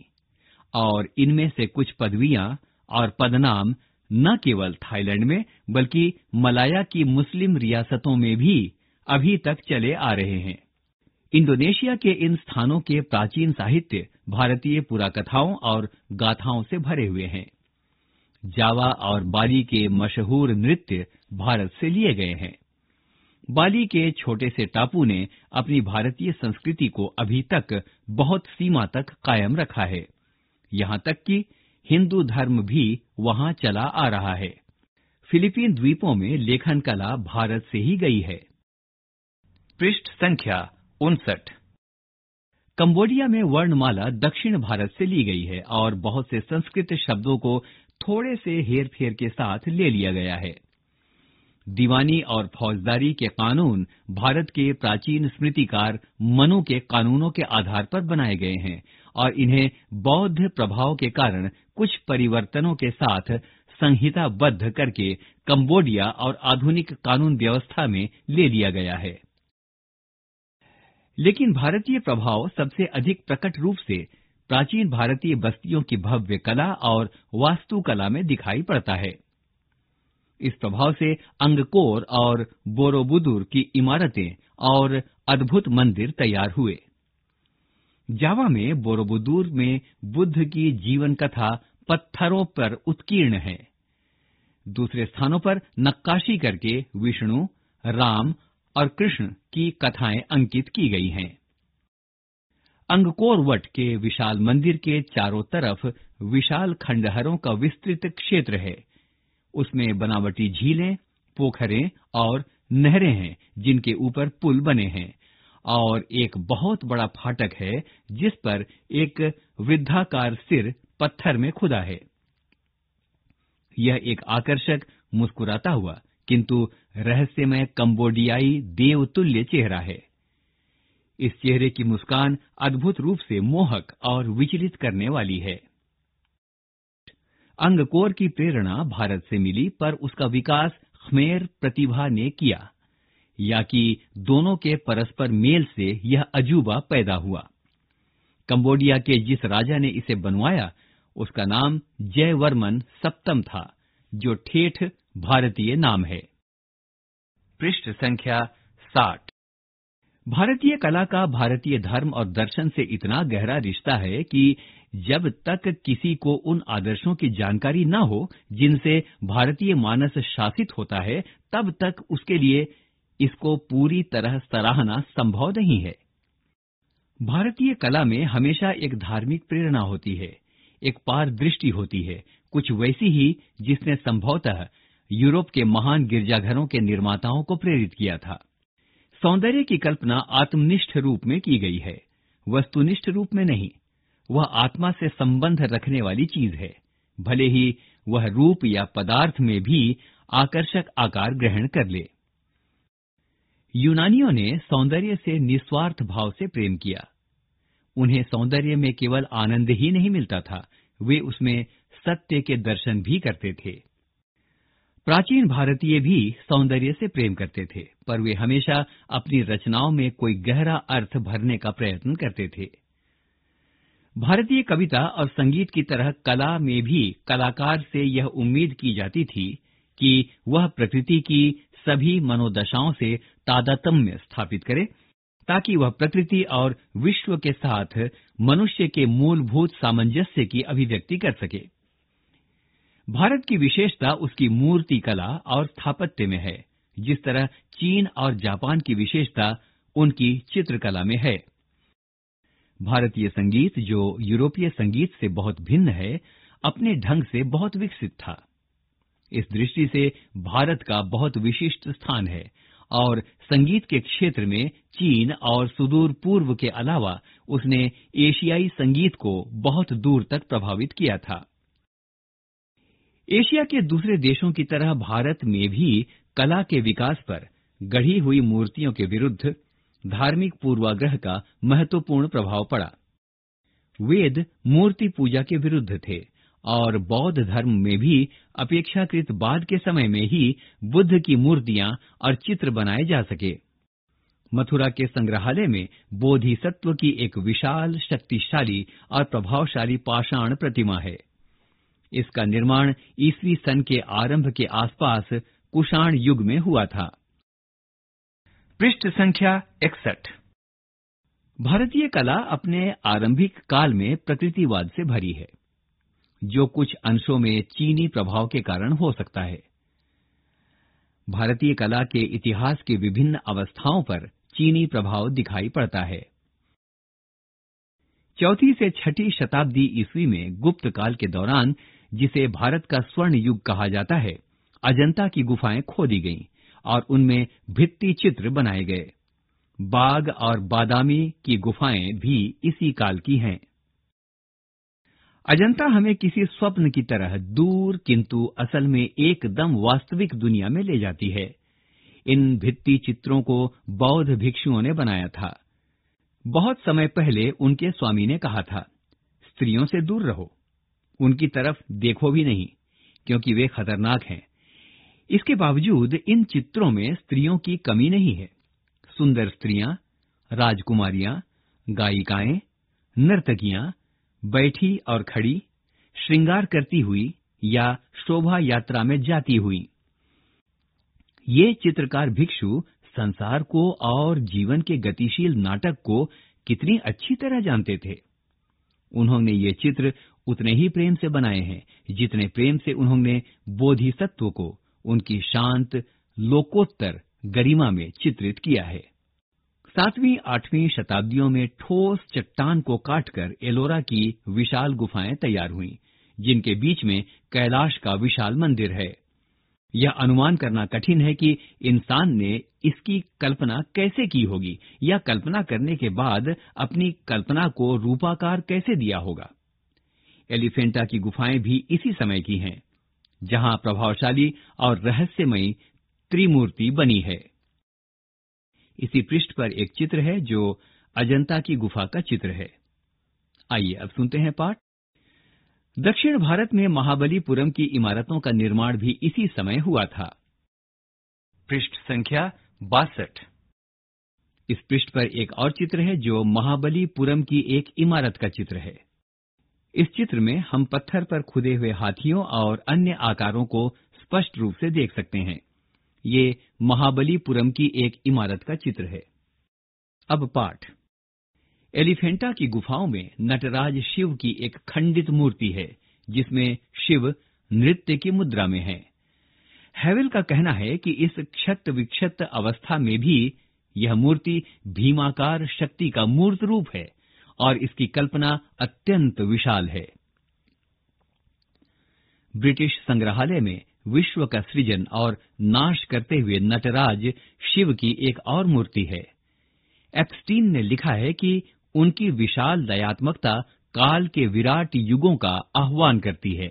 और इनमें से कुछ पदवियां और पदनाम न केवल थाईलैंड में बल्कि मलाया की मुस्लिम रियासतों में भी अभी तक चले आ रहे हैं इंडोनेशिया के इन स्थानों के प्राचीन साहित्य भारतीय पुराकथाओं और गाथाओं से भरे हुए हैं जावा और बाली के मशहूर नृत्य भारत से लिए गए हैं बाली के छोटे से टापू ने अपनी भारतीय संस्कृति को अभी तक बहुत सीमा तक कायम रखा है यहाँ तक कि हिंदू धर्म भी वहां चला आ रहा है फिलीपीन द्वीपों में लेखन कला भारत से ही गई है पृष्ठ संख्या उनसठ कम्बोडिया में वर्णमाला दक्षिण भारत से ली गई है और बहुत से संस्कृत शब्दों को थोड़े से हेर फेर के साथ ले लिया गया है दीवानी और फौजदारी के कानून भारत के प्राचीन स्मृतिकार मनु के कानूनों के आधार पर बनाए गए हैं और इन्हें बौद्ध प्रभाव के कारण कुछ परिवर्तनों के साथ संहिताबद्ध करके कम्बोडिया और आधुनिक कानून व्यवस्था में ले लिया गया है लेकिन भारतीय प्रभाव सबसे अधिक प्रकट रूप से प्राचीन भारतीय बस्तियों की भव्य कला और वास्तुकला में दिखाई पड़ता है इस प्रभाव से अंगकोर और बोरोबुदुर की इमारतें और अद्भुत मंदिर तैयार हुए जावा में बोरोबुदुर में बुद्ध की जीवन कथा पत्थरों पर उत्कीर्ण है दूसरे स्थानों पर नक्काशी करके विष्णु राम और कृष्ण की कथाएं अंकित की गई हैं अंगकोर वट के विशाल मंदिर के चारों तरफ विशाल खंडहरों का विस्तृत क्षेत्र है उसमें बनावटी झीलें पोखरें और नहरें हैं जिनके ऊपर पुल बने हैं और एक बहुत बड़ा फाटक है जिस पर एक वृद्धाकार सिर पत्थर में खुदा है यह एक आकर्षक मुस्कुराता हुआ किंतु रहस्यमय कंबोडियाई देवतुल्य चेहरा है इस चेहरे की मुस्कान अद्भुत रूप से मोहक और विचलित करने वाली है अंगकोर की प्रेरणा भारत से मिली पर उसका विकास खमेर प्रतिभा ने किया या कि दोनों के परस्पर मेल से यह अजूबा पैदा हुआ कंबोडिया के जिस राजा ने इसे बनवाया उसका नाम जयवर्मन सप्तम था जो ठेठ भारतीय नाम है पृष्ठ संख्या साठ भारतीय कला का भारतीय धर्म और दर्शन से इतना गहरा रिश्ता है कि जब तक किसी को उन आदर्शों की जानकारी न हो जिनसे भारतीय मानस शासित होता है तब तक उसके लिए इसको पूरी तरह सराहना संभव नहीं है भारतीय कला में हमेशा एक धार्मिक प्रेरणा होती है एक पारदृष्टि होती है कुछ वैसी ही जिसने संभवतः यूरोप के महान गिरजाघरों के निर्माताओं को प्रेरित किया था सौंदर्य की कल्पना आत्मनिष्ठ रूप में की गई है वस्तुनिष्ठ रूप में नहीं वह आत्मा से संबंध रखने वाली चीज है भले ही वह रूप या पदार्थ में भी आकर्षक आकार ग्रहण कर ले यूनानियों ने सौंदर्य से निस्वार्थ भाव से प्रेम किया उन्हें सौंदर्य में केवल आनंद ही नहीं मिलता था वे उसमें सत्य के दर्शन भी करते थे प्राचीन भारतीय भी सौंदर्य से प्रेम करते थे पर वे हमेशा अपनी रचनाओं में कोई गहरा अर्थ भरने का प्रयत्न करते थे भारतीय कविता और संगीत की तरह कला में भी कलाकार से यह उम्मीद की जाती थी कि वह प्रकृति की सभी मनोदशाओं से तादातम्य स्थापित करे ताकि वह प्रकृति और विश्व के साथ मनुष्य के मूलभूत सामंजस्य की अभिव्यक्ति कर सके भारत की विशेषता उसकी मूर्ति कला और स्थापत्य में है जिस तरह चीन और जापान की विशेषता उनकी चित्रकला में है भारतीय संगीत जो यूरोपीय संगीत से बहुत भिन्न है अपने ढंग से बहुत विकसित था इस दृष्टि से भारत का बहुत विशिष्ट स्थान है और संगीत के क्षेत्र में चीन और सुदूर पूर्व के अलावा उसने एशियाई संगीत को बहुत दूर तक प्रभावित किया था एशिया के दूसरे देशों की तरह भारत में भी कला के विकास पर गढ़ी हुई मूर्तियों के विरुद्ध धार्मिक पूर्वाग्रह का महत्वपूर्ण प्रभाव पड़ा वेद मूर्ति पूजा के विरुद्ध थे और बौद्ध धर्म में भी अपेक्षाकृत बाद के समय में ही बुद्ध की मूर्तियां और चित्र बनाए जा सके मथुरा के संग्रहालय में बोधिसत्व की एक विशाल शक्तिशाली और प्रभावशाली पाषाण प्रतिमा है इसका निर्माण ईसवी सन के आरंभ के आसपास कुषाण युग में हुआ था पृष्ठ संख्या इकसठ भारतीय कला अपने आरंभिक काल में प्रकृतिवाद से भरी है जो कुछ अंशों में चीनी प्रभाव के कारण हो सकता है भारतीय कला के इतिहास की विभिन्न अवस्थाओं पर चीनी प्रभाव दिखाई पड़ता है चौथी से छठी शताब्दी ईस्वी में गुप्त काल के दौरान जिसे भारत का स्वर्ण युग कहा जाता है अजंता की गुफाएं खोदी गईं और उनमें भित्ति चित्र बनाए गए बाग और बादामी की गुफाएं भी इसी काल की हैं अजंता हमें किसी स्वप्न की तरह दूर किंतु असल में एकदम वास्तविक दुनिया में ले जाती है इन भित्ति चित्रों को बौद्ध भिक्षुओं ने बनाया था बहुत समय पहले उनके स्वामी ने कहा था स्त्रियों से दूर रहो उनकी तरफ देखो भी नहीं क्योंकि वे खतरनाक हैं इसके बावजूद इन चित्रों में स्त्रियों की कमी नहीं है सुंदर स्त्रियां राजकुमारियां गायिकाएं नर्तकियां बैठी और खड़ी श्रृंगार करती हुई या शोभा यात्रा में जाती हुई ये चित्रकार भिक्षु संसार को और जीवन के गतिशील नाटक को कितनी अच्छी तरह जानते थे उन्होंने ये चित्र उतने ही प्रेम से बनाए हैं जितने प्रेम से उन्होंने बोधिसत्व को उनकी शांत लोकोत्तर गरिमा में चित्रित किया है सातवीं आठवीं शताब्दियों में ठोस चट्टान को काटकर एलोरा की विशाल गुफाएं तैयार हुई जिनके बीच में कैलाश का विशाल मंदिर है यह अनुमान करना कठिन है कि इंसान ने इसकी कल्पना कैसे की होगी या कल्पना करने के बाद अपनी कल्पना को रूपाकार कैसे दिया होगा एलिफेंटा की गुफाएं भी इसी समय की हैं जहां प्रभावशाली और रहस्यमयी त्रिमूर्ति बनी है इसी पृष्ठ पर एक चित्र है जो अजंता की गुफा का चित्र है आइए अब सुनते हैं पाठ दक्षिण भारत में महाबलीपुरम की इमारतों का निर्माण भी इसी समय हुआ था पृष्ठ संख्या बासठ इस पृष्ठ पर एक और चित्र है जो महाबलीपुरम की एक इमारत का चित्र है इस चित्र में हम पत्थर पर खुदे हुए हाथियों और अन्य आकारों को स्पष्ट रूप से देख सकते हैं ये महाबलीपुरम की एक इमारत का चित्र है अब पाठ एलिफेंटा की गुफाओं में नटराज शिव की एक खंडित मूर्ति है जिसमें शिव नृत्य की मुद्रा में है हैवेल का कहना है कि इस क्षत विक्षत अवस्था में भी यह मूर्ति भीमाकार शक्ति का मूर्त रूप है और इसकी कल्पना अत्यंत विशाल है ब्रिटिश संग्रहालय में विश्व का सृजन और नाश करते हुए नटराज शिव की एक और मूर्ति है एक्सटीन ने लिखा है कि उनकी विशाल दयात्मकता काल के विराट युगों का आह्वान करती है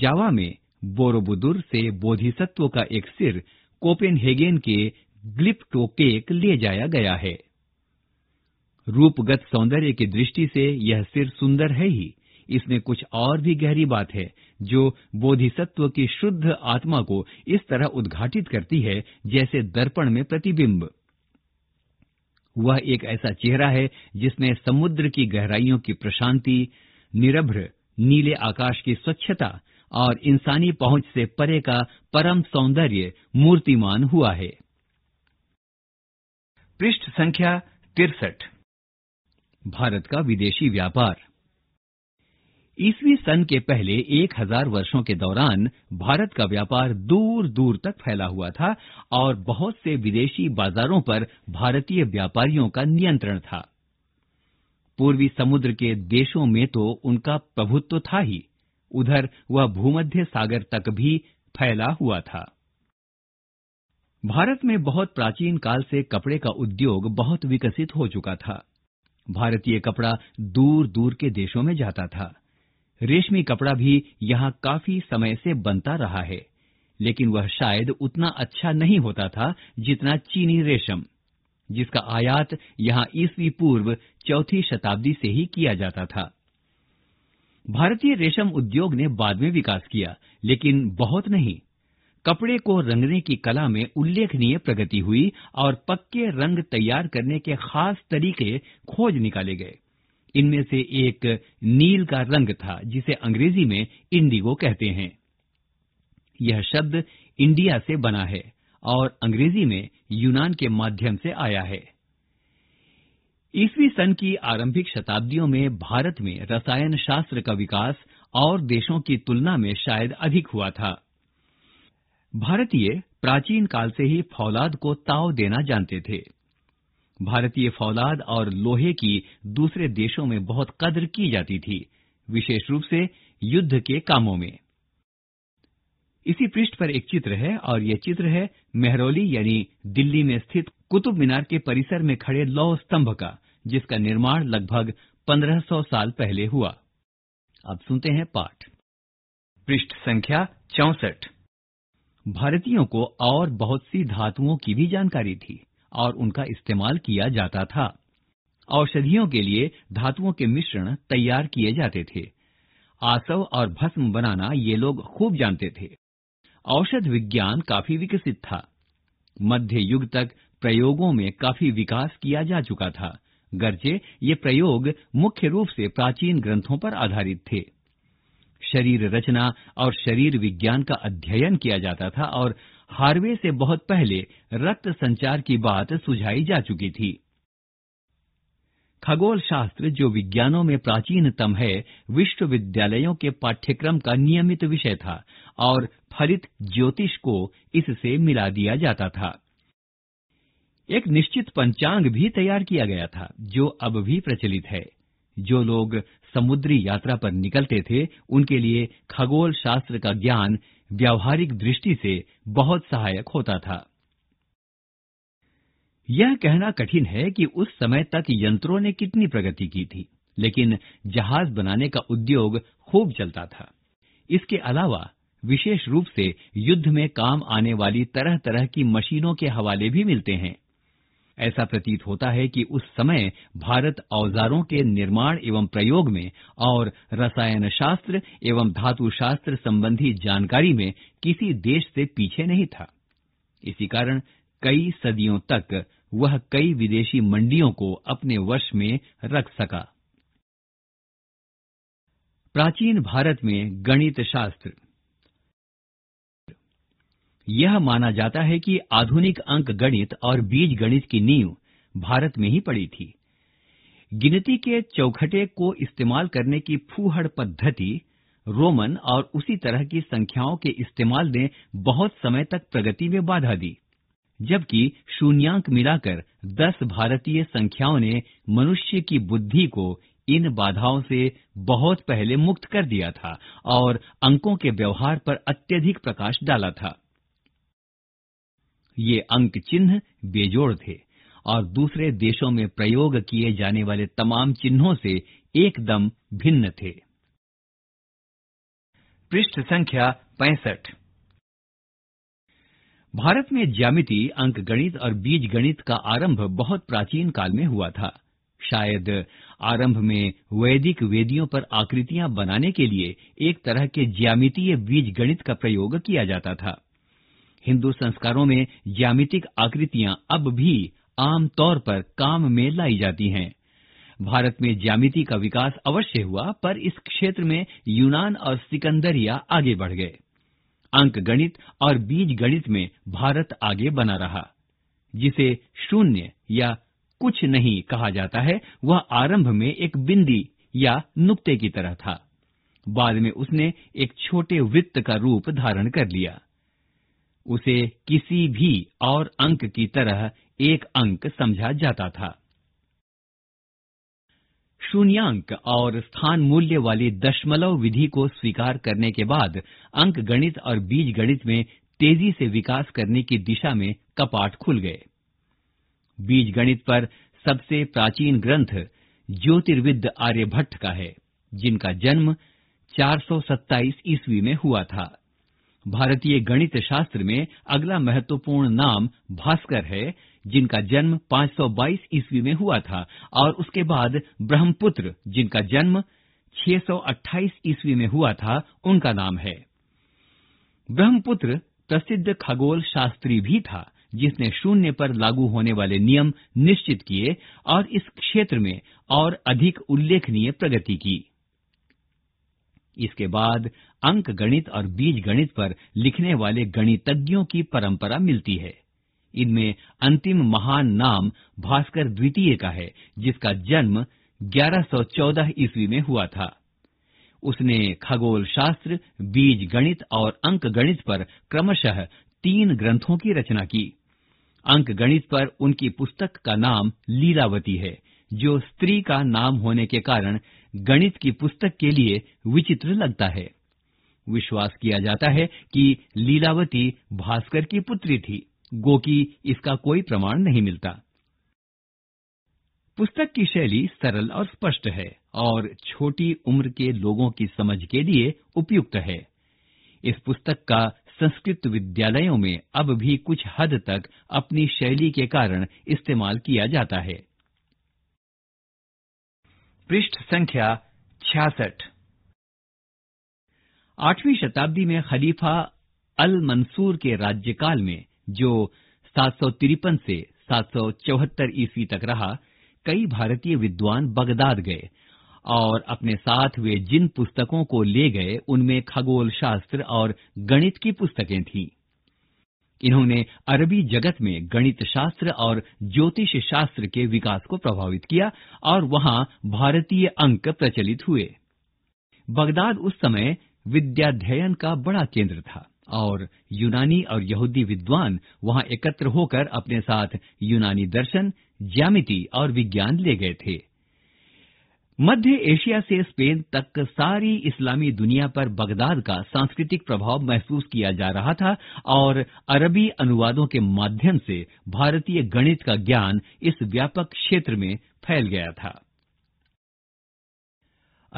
जावा में बोरोबुदुर से बोधिसत्व का एक सिर कोपेनहेगेन के ग्लिप्टोकेक ले जाया गया है रूपगत सौंदर्य की दृष्टि से यह सिर सुंदर है ही इसमें कुछ और भी गहरी बात है जो बोधिसत्व की शुद्ध आत्मा को इस तरह उद्घाटित करती है जैसे दर्पण में प्रतिबिंब वह एक ऐसा चेहरा है जिसमें समुद्र की गहराइयों की प्रशांति निरभ्र नीले आकाश की स्वच्छता और इंसानी पहुंच से परे का परम सौंदर्य मूर्तिमान हुआ है पृष्ठ संख्या तिरसठ भारत का विदेशी व्यापार ईसवी सन के पहले एक हजार वर्षों के दौरान भारत का व्यापार दूर दूर तक फैला हुआ था और बहुत से विदेशी बाजारों पर भारतीय व्यापारियों का नियंत्रण था पूर्वी समुद्र के देशों में तो उनका प्रभुत्व तो था ही उधर वह भूमध्य सागर तक भी फैला हुआ था भारत में बहुत प्राचीन काल से कपड़े का उद्योग बहुत विकसित हो चुका था भारतीय कपड़ा दूर दूर के देशों में जाता था रेशमी कपड़ा भी यहाँ काफी समय से बनता रहा है लेकिन वह शायद उतना अच्छा नहीं होता था जितना चीनी रेशम जिसका आयात यहाँ ईस्वी पूर्व चौथी शताब्दी से ही किया जाता था भारतीय रेशम उद्योग ने बाद में विकास किया लेकिन बहुत नहीं कपड़े को रंगने की कला में उल्लेखनीय प्रगति हुई और पक्के रंग तैयार करने के खास तरीके खोज निकाले गए इनमें से एक नील का रंग था जिसे अंग्रेजी में इंडिगो कहते हैं यह शब्द इंडिया से बना है और अंग्रेजी में यूनान के माध्यम से आया है ईसवी सन की आरंभिक शताब्दियों में भारत में रसायन शास्त्र का विकास और देशों की तुलना में शायद अधिक हुआ था भारतीय प्राचीन काल से ही फौलाद को ताव देना जानते थे भारतीय फौलाद और लोहे की दूसरे देशों में बहुत कदर की जाती थी विशेष रूप से युद्ध के कामों में इसी पृष्ठ पर एक चित्र है और यह चित्र है मेहरौली यानी दिल्ली में स्थित कुतुब मीनार के परिसर में खड़े लौह स्तंभ का जिसका निर्माण लगभग 1500 साल पहले हुआ अब सुनते हैं पाठ पृष्ठ संख्या चौसठ भारतीयों को और बहुत सी धातुओं की भी जानकारी थी और उनका इस्तेमाल किया जाता था औषधियों के लिए धातुओं के मिश्रण तैयार किए जाते थे आसव और भस्म बनाना ये लोग खूब जानते थे औषध विज्ञान काफी विकसित था मध्य युग तक प्रयोगों में काफी विकास किया जा चुका था गर्जे ये प्रयोग मुख्य रूप से प्राचीन ग्रंथों पर आधारित थे शरीर रचना और शरीर विज्ञान का अध्ययन किया जाता था और हार्वे से बहुत पहले रक्त संचार की बात सुझाई जा चुकी थी खगोल शास्त्र जो विज्ञानों में प्राचीनतम है विश्वविद्यालयों के पाठ्यक्रम का नियमित विषय था और फलित ज्योतिष को इससे मिला दिया जाता था एक निश्चित पंचांग भी तैयार किया गया था जो अब भी प्रचलित है जो लोग समुद्री यात्रा पर निकलते थे उनके लिए खगोल शास्त्र का ज्ञान व्यावहारिक दृष्टि से बहुत सहायक होता था यह कहना कठिन है कि उस समय तक यंत्रों ने कितनी प्रगति की थी लेकिन जहाज बनाने का उद्योग खूब चलता था इसके अलावा विशेष रूप से युद्ध में काम आने वाली तरह तरह की मशीनों के हवाले भी मिलते हैं ऐसा प्रतीत होता है कि उस समय भारत औजारों के निर्माण एवं प्रयोग में और रसायन शास्त्र एवं धातु शास्त्र संबंधी जानकारी में किसी देश से पीछे नहीं था इसी कारण कई सदियों तक वह कई विदेशी मंडियों को अपने वश में रख सका प्राचीन भारत में गणित शास्त्र यह माना जाता है कि आधुनिक अंक गणित और बीज गणित की नींव भारत में ही पड़ी थी गिनती के चौखटे को इस्तेमाल करने की फूहड़ पद्धति रोमन और उसी तरह की संख्याओं के इस्तेमाल ने बहुत समय तक प्रगति में बाधा दी जबकि शून्यांक मिलाकर दस भारतीय संख्याओं ने मनुष्य की बुद्धि को इन बाधाओं से बहुत पहले मुक्त कर दिया था और अंकों के व्यवहार पर अत्यधिक प्रकाश डाला था ये अंक चिन्ह बेजोड़ थे और दूसरे देशों में प्रयोग किए जाने वाले तमाम चिन्हों से एकदम भिन्न थे पृष्ठ संख्या पैंसठ भारत में ज्यामिति अंक गणित और बीज गणित का आरंभ बहुत प्राचीन काल में हुआ था शायद आरंभ में वैदिक वेदियों पर आकृतियां बनाने के लिए एक तरह के ज्यामितीय बीज गणित का प्रयोग किया जाता था हिंदू संस्कारों में ज्यामितिक आकृतियां अब भी आमतौर पर काम में लाई जाती हैं भारत में ज्यामिति का विकास अवश्य हुआ पर इस क्षेत्र में यूनान और सिकंदरिया आगे बढ़ गए अंक गणित और बीज गणित में भारत आगे बना रहा जिसे शून्य या कुछ नहीं कहा जाता है वह आरंभ में एक बिंदी या नुक्ते की तरह था बाद में उसने एक छोटे वित्त का रूप धारण कर लिया उसे किसी भी और अंक की तरह एक अंक समझा जाता था शून्यांक और स्थान मूल्य वाली दशमलव विधि को स्वीकार करने के बाद अंक गणित और बीज गणित में तेजी से विकास करने की दिशा में कपाट खुल गए बीज गणित पर सबसे प्राचीन ग्रंथ ज्योतिर्विद आर्यभट्ट का है जिनका जन्म 427 ईस्वी में हुआ था भारतीय गणित शास्त्र में अगला महत्वपूर्ण नाम भास्कर है जिनका जन्म 522 ईस्वी में हुआ था और उसके बाद ब्रह्मपुत्र जिनका जन्म 628 ईस्वी में हुआ था उनका नाम है ब्रह्मपुत्र प्रसिद्ध खगोल शास्त्री भी था जिसने शून्य पर लागू होने वाले नियम निश्चित किए और इस क्षेत्र में और अधिक उल्लेखनीय प्रगति की इसके बाद अंक गणित और बीज गणित पर लिखने वाले गणितज्ञों की परंपरा मिलती है इनमें अंतिम महान नाम भास्कर द्वितीय का है जिसका जन्म 1114 ईस्वी में हुआ था उसने खगोल शास्त्र बीज गणित और अंक गणित पर क्रमशः तीन ग्रंथों की रचना की अंक गणित पर उनकी पुस्तक का नाम लीलावती है जो स्त्री का नाम होने के कारण गणित की पुस्तक के लिए विचित्र लगता है विश्वास किया जाता है कि लीलावती भास्कर की पुत्री थी गो की इसका कोई प्रमाण नहीं मिलता पुस्तक की शैली सरल और स्पष्ट है और छोटी उम्र के लोगों की समझ के लिए उपयुक्त है इस पुस्तक का संस्कृत विद्यालयों में अब भी कुछ हद तक अपनी शैली के कारण इस्तेमाल किया जाता है पृष्ठ संख्या छियासठ आठवीं शताब्दी में खलीफा अल मंसूर के राज्यकाल में जो सात सौ तिरपन से सात सौ चौहत्तर ईस्वी तक रहा कई भारतीय विद्वान बगदाद गए और अपने साथ वे जिन पुस्तकों को ले गए उनमें खगोल शास्त्र और गणित की पुस्तकें थीं इन्होंने अरबी जगत में गणित शास्त्र और ज्योतिष शास्त्र के विकास को प्रभावित किया और वहां भारतीय अंक प्रचलित हुए बगदाद उस समय विद्याध्ययन का बड़ा केंद्र था और यूनानी और यहूदी विद्वान वहां एकत्र होकर अपने साथ यूनानी दर्शन ज्यामिति और विज्ञान ले गए थे मध्य एशिया से स्पेन तक सारी इस्लामी दुनिया पर बगदाद का सांस्कृतिक प्रभाव महसूस किया जा रहा था और अरबी अनुवादों के माध्यम से भारतीय गणित का ज्ञान इस व्यापक क्षेत्र में फैल गया था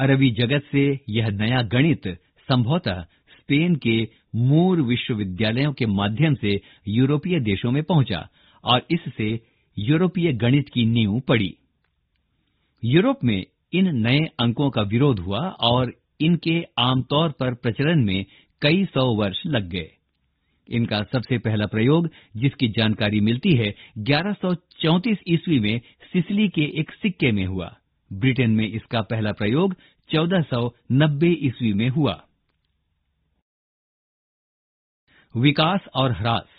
अरबी जगत से यह नया गणित संभवतः स्पेन के मूर विश्वविद्यालयों के माध्यम से यूरोपीय देशों में पहुंचा और इससे यूरोपीय गणित की नींव पड़ी यूरोप में इन नए अंकों का विरोध हुआ और इनके आमतौर पर प्रचलन में कई सौ वर्ष लग गए इनका सबसे पहला प्रयोग जिसकी जानकारी मिलती है 1134 ईस्वी में सिसली के एक सिक्के में हुआ ब्रिटेन में इसका पहला प्रयोग 1490 ईस्वी में हुआ विकास और ह्रास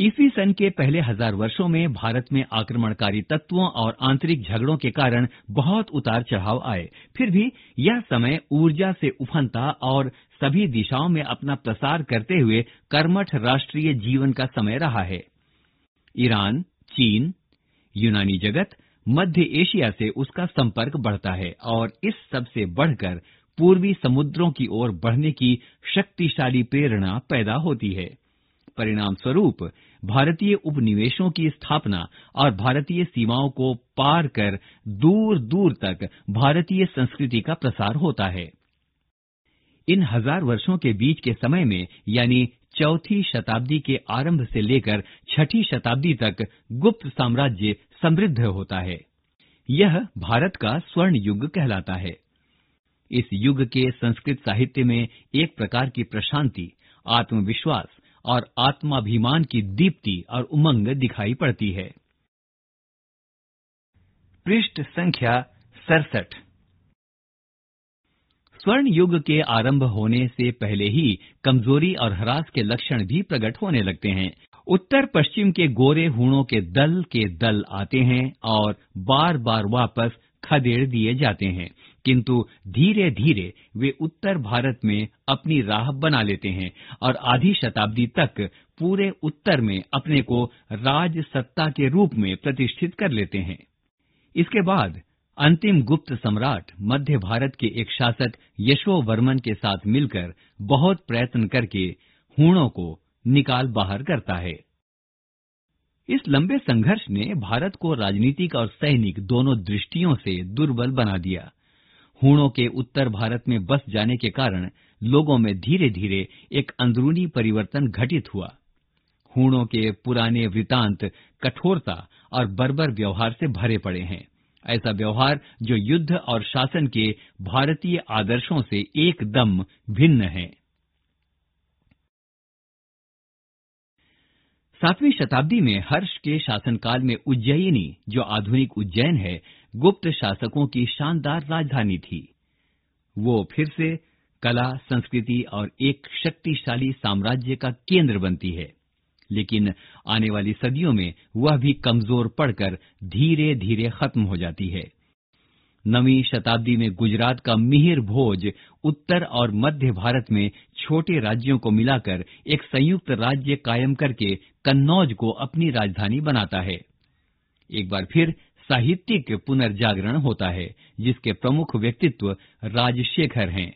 ईस्वी सन के पहले हजार वर्षों में भारत में आक्रमणकारी तत्वों और आंतरिक झगड़ों के कारण बहुत उतार चढ़ाव आए फिर भी यह समय ऊर्जा से उफनता और सभी दिशाओं में अपना प्रसार करते हुए कर्मठ राष्ट्रीय जीवन का समय रहा है ईरान चीन यूनानी जगत मध्य एशिया से उसका संपर्क बढ़ता है और इस सब से बढ़कर पूर्वी समुद्रों की ओर बढ़ने की शक्तिशाली प्रेरणा पैदा होती है परिणाम स्वरूप भारतीय उपनिवेशों की स्थापना और भारतीय सीमाओं को पार कर दूर दूर तक भारतीय संस्कृति का प्रसार होता है इन हजार वर्षों के बीच के समय में यानी चौथी शताब्दी के आरंभ से लेकर छठी शताब्दी तक गुप्त साम्राज्य समृद्ध होता है यह भारत का स्वर्ण युग कहलाता है इस युग के संस्कृत साहित्य में एक प्रकार की प्रशांति आत्मविश्वास और आत्माभिमान की दीप्ति और उमंग दिखाई पड़ती है पृष्ठ संख्या सड़सठ स्वर्ण युग के आरंभ होने से पहले ही कमजोरी और हरास के लक्षण भी प्रकट होने लगते हैं उत्तर पश्चिम के गोरे हुणों के दल के दल आते हैं और बार बार वापस खदेड़ दिए जाते हैं किंतु धीरे धीरे वे उत्तर भारत में अपनी राह बना लेते हैं और आधी शताब्दी तक पूरे उत्तर में अपने को राज सत्ता के रूप में प्रतिष्ठित कर लेते हैं इसके बाद अंतिम गुप्त सम्राट मध्य भारत के एक शासक यशो वर्मन के साथ मिलकर बहुत प्रयत्न करके हूणों को निकाल बाहर करता है इस लंबे संघर्ष ने भारत को राजनीतिक और सैनिक दोनों दृष्टियों से दुर्बल बना दिया हूणों के उत्तर भारत में बस जाने के कारण लोगों में धीरे धीरे एक अंदरूनी परिवर्तन घटित हुआ हूणों के पुराने वृतांत कठोरता और बर्बर व्यवहार से भरे पड़े हैं ऐसा व्यवहार जो युद्ध और शासन के भारतीय आदर्शों से एकदम भिन्न है सातवीं शताब्दी में हर्ष के शासनकाल में उज्जयिनी जो आधुनिक उज्जैन है गुप्त शासकों की शानदार राजधानी थी वो फिर से कला संस्कृति और एक शक्तिशाली साम्राज्य का केंद्र बनती है लेकिन आने वाली सदियों में वह भी कमजोर पड़कर धीरे धीरे खत्म हो जाती है नवी शताब्दी में गुजरात का मिहिर भोज उत्तर और मध्य भारत में छोटे राज्यों को मिलाकर एक संयुक्त राज्य कायम करके कन्नौज को अपनी राजधानी बनाता है एक बार फिर साहित्यिक पुनर्जागरण होता है जिसके प्रमुख व्यक्तित्व राजशेखर हैं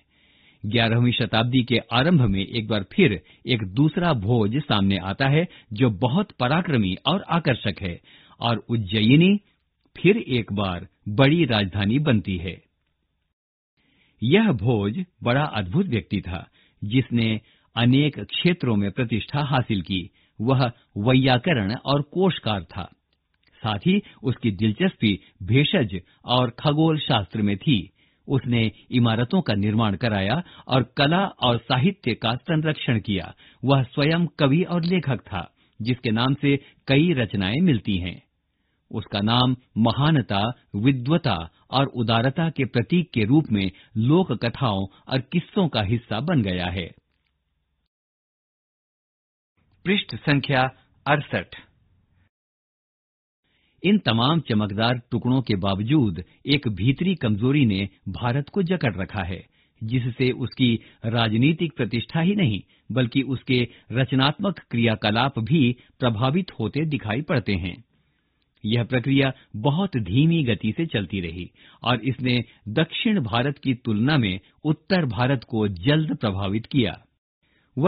ग्यारहवीं शताब्दी के आरंभ में एक बार फिर एक दूसरा भोज सामने आता है जो बहुत पराक्रमी और आकर्षक है और उज्जयिनी फिर एक बार बड़ी राजधानी बनती है यह भोज बड़ा अद्भुत व्यक्ति था जिसने अनेक क्षेत्रों में प्रतिष्ठा हासिल की वह वैयाकरण और कोषकार था साथ ही उसकी दिलचस्पी भेषज और खगोल शास्त्र में थी उसने इमारतों का निर्माण कराया और कला और साहित्य का संरक्षण किया वह स्वयं कवि और लेखक था जिसके नाम से कई रचनाएं मिलती हैं उसका नाम महानता विद्वता और उदारता के प्रतीक के रूप में लोक कथाओं और किस्सों का हिस्सा बन गया है पृष्ठ संख्या अड़सठ इन तमाम चमकदार टुकड़ों के बावजूद एक भीतरी कमजोरी ने भारत को जकड़ रखा है जिससे उसकी राजनीतिक प्रतिष्ठा ही नहीं बल्कि उसके रचनात्मक क्रियाकलाप भी प्रभावित होते दिखाई पड़ते हैं यह प्रक्रिया बहुत धीमी गति से चलती रही और इसने दक्षिण भारत की तुलना में उत्तर भारत को जल्द प्रभावित किया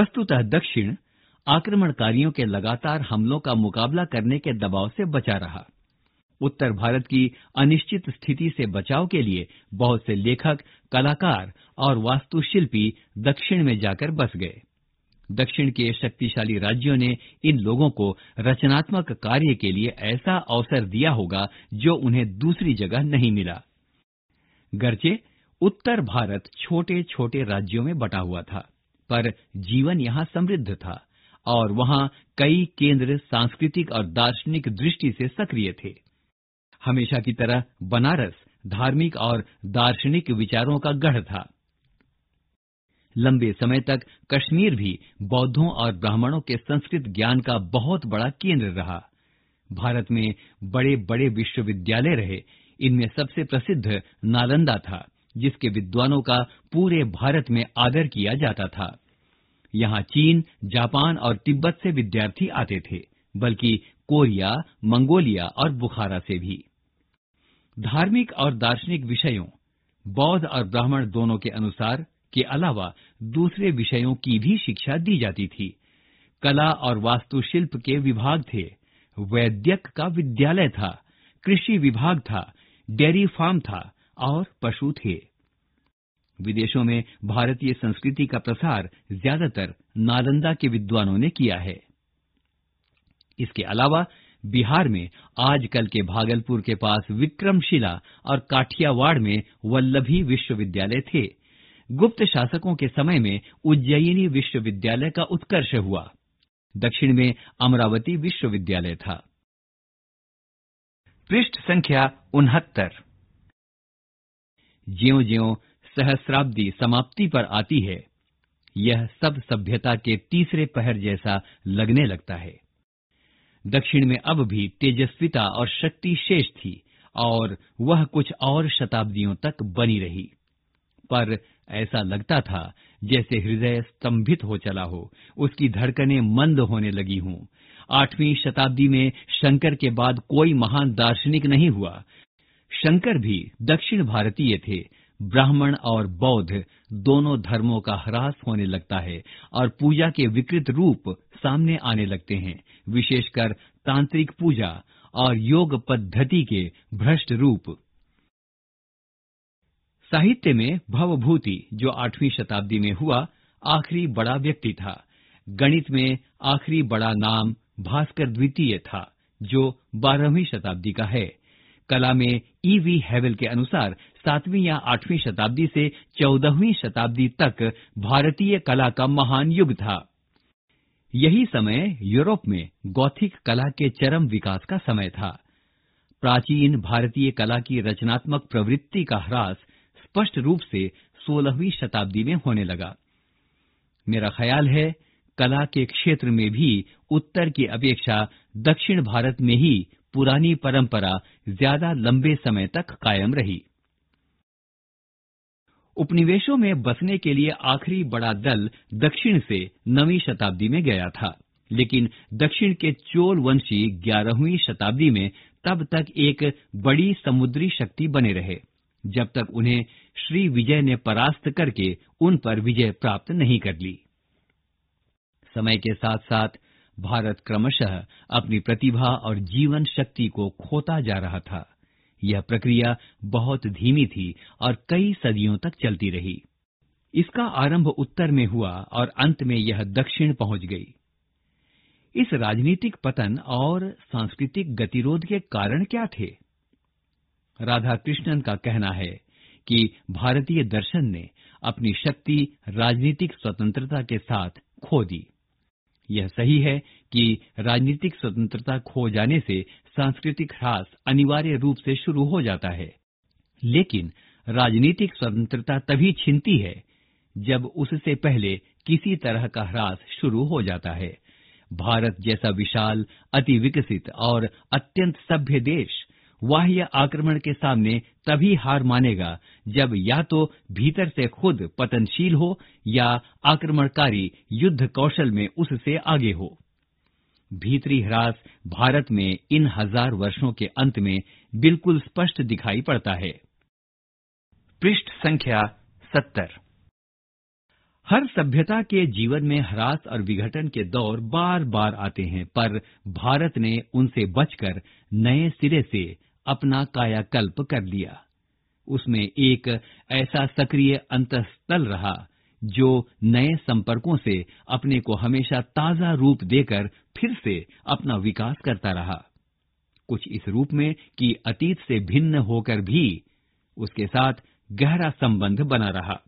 वस्तुतः दक्षिण आक्रमणकारियों के लगातार हमलों का मुकाबला करने के दबाव से बचा रहा उत्तर भारत की अनिश्चित स्थिति से बचाव के लिए बहुत से लेखक कलाकार और वास्तुशिल्पी दक्षिण में जाकर बस गए दक्षिण के शक्तिशाली राज्यों ने इन लोगों को रचनात्मक कार्य के लिए ऐसा अवसर दिया होगा जो उन्हें दूसरी जगह नहीं मिला गर्चे उत्तर भारत छोटे छोटे राज्यों में बटा हुआ था पर जीवन यहाँ समृद्ध था और वहाँ कई केंद्र सांस्कृतिक और दार्शनिक दृष्टि से सक्रिय थे हमेशा की तरह बनारस धार्मिक और दार्शनिक विचारों का गढ़ था लंबे समय तक कश्मीर भी बौद्धों और ब्राह्मणों के संस्कृत ज्ञान का बहुत बड़ा केंद्र रहा भारत में बड़े बड़े विश्वविद्यालय रहे इनमें सबसे प्रसिद्ध नालंदा था जिसके विद्वानों का पूरे भारत में आदर किया जाता था यहाँ चीन जापान और तिब्बत से विद्यार्थी आते थे बल्कि कोरिया मंगोलिया और बुखारा से भी धार्मिक और दार्शनिक विषयों बौद्ध और ब्राह्मण दोनों के अनुसार के अलावा दूसरे विषयों की भी शिक्षा दी जाती थी कला और वास्तुशिल्प के विभाग थे वैद्यक का विद्यालय था कृषि विभाग था डेयरी फार्म था और पशु थे विदेशों में भारतीय संस्कृति का प्रसार ज्यादातर नालंदा के विद्वानों ने किया है इसके अलावा बिहार में आजकल के भागलपुर के पास विक्रमशिला और काठियावाड़ में वल्लभी विश्वविद्यालय थे गुप्त शासकों के समय में उज्जयिनी विश्वविद्यालय का उत्कर्ष हुआ दक्षिण में अमरावती विश्वविद्यालय था पृष्ठ संख्या उनहत्तर ज्यो ज्यो सहस्राब्दी समाप्ति पर आती है यह सब सभ्यता के तीसरे पहर जैसा लगने लगता है दक्षिण में अब भी तेजस्विता और शक्ति शेष थी और वह कुछ और शताब्दियों तक बनी रही पर ऐसा लगता था जैसे हृदय स्तंभित हो चला हो उसकी धड़कनें मंद होने लगी हों आठवीं शताब्दी में शंकर के बाद कोई महान दार्शनिक नहीं हुआ शंकर भी दक्षिण भारतीय थे ब्राह्मण और बौद्ध दोनों धर्मों का ह्रास होने लगता है और पूजा के विकृत रूप सामने आने लगते हैं विशेषकर तांत्रिक पूजा और योग पद्धति के भ्रष्ट रूप साहित्य में भवभूति जो आठवीं शताब्दी में हुआ आखिरी बड़ा व्यक्ति था गणित में आखिरी बड़ा नाम भास्कर द्वितीय था जो बारहवीं शताब्दी का है कला में ई वी हैवेल के अनुसार सातवीं या आठवीं शताब्दी से चौदहवीं शताब्दी तक भारतीय कला का महान युग था यही समय यूरोप में गौथिक कला के चरम विकास का समय था प्राचीन भारतीय कला की रचनात्मक प्रवृत्ति का ह्रास स्पष्ट रूप से 16वीं शताब्दी में होने लगा मेरा ख्याल है कला के क्षेत्र में भी उत्तर की अपेक्षा दक्षिण भारत में ही पुरानी परंपरा ज्यादा लंबे समय तक कायम रही उपनिवेशों में बसने के लिए आखिरी बड़ा दल दक्षिण से नवी शताब्दी में गया था लेकिन दक्षिण के चोल वंशी ग्यारहवीं शताब्दी में तब तक एक बड़ी समुद्री शक्ति बने रहे जब तक उन्हें श्री विजय ने परास्त करके उन पर विजय प्राप्त नहीं कर ली समय के साथ साथ भारत क्रमशः अपनी प्रतिभा और जीवन शक्ति को खोता जा रहा था यह प्रक्रिया बहुत धीमी थी और कई सदियों तक चलती रही इसका आरंभ उत्तर में हुआ और अंत में यह दक्षिण पहुंच गई इस राजनीतिक पतन और सांस्कृतिक गतिरोध के कारण क्या थे राधा कृष्णन का कहना है कि भारतीय दर्शन ने अपनी शक्ति राजनीतिक स्वतंत्रता के साथ खो दी यह सही है कि राजनीतिक स्वतंत्रता खो जाने से सांस्कृतिक ह्रास अनिवार्य रूप से शुरू हो जाता है लेकिन राजनीतिक स्वतंत्रता तभी छिनती है जब उससे पहले किसी तरह का ह्रास शुरू हो जाता है भारत जैसा विशाल अति विकसित और अत्यंत सभ्य देश बाह्य आक्रमण के सामने तभी हार मानेगा जब या तो भीतर से खुद पतनशील हो या आक्रमणकारी युद्ध कौशल में उससे आगे हो भीतरी ह्रास भारत में इन हजार वर्षों के अंत में बिल्कुल स्पष्ट दिखाई पड़ता है पृष्ठ संख्या सत्तर हर सभ्यता के जीवन में ह्रास और विघटन के दौर बार बार आते हैं पर भारत ने उनसे बचकर नए सिरे से अपना कायाकल्प कर लिया उसमें एक ऐसा सक्रिय अंतस्थल रहा जो नए संपर्कों से अपने को हमेशा ताजा रूप देकर फिर से अपना विकास करता रहा कुछ इस रूप में कि अतीत से भिन्न होकर भी उसके साथ गहरा संबंध बना रहा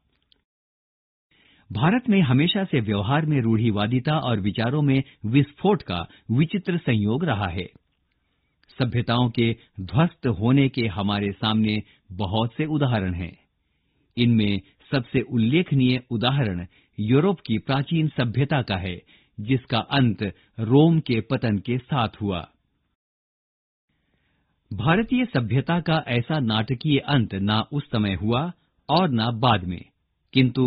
भारत में हमेशा से व्यवहार में रूढ़ीवादिता और विचारों में विस्फोट का विचित्र संयोग रहा है सभ्यताओं के ध्वस्त होने के हमारे सामने बहुत से उदाहरण हैं इनमें सबसे उल्लेखनीय उदाहरण यूरोप की प्राचीन सभ्यता का है जिसका अंत रोम के पतन के साथ हुआ भारतीय सभ्यता का ऐसा नाटकीय अंत ना उस समय हुआ और ना बाद में किंतु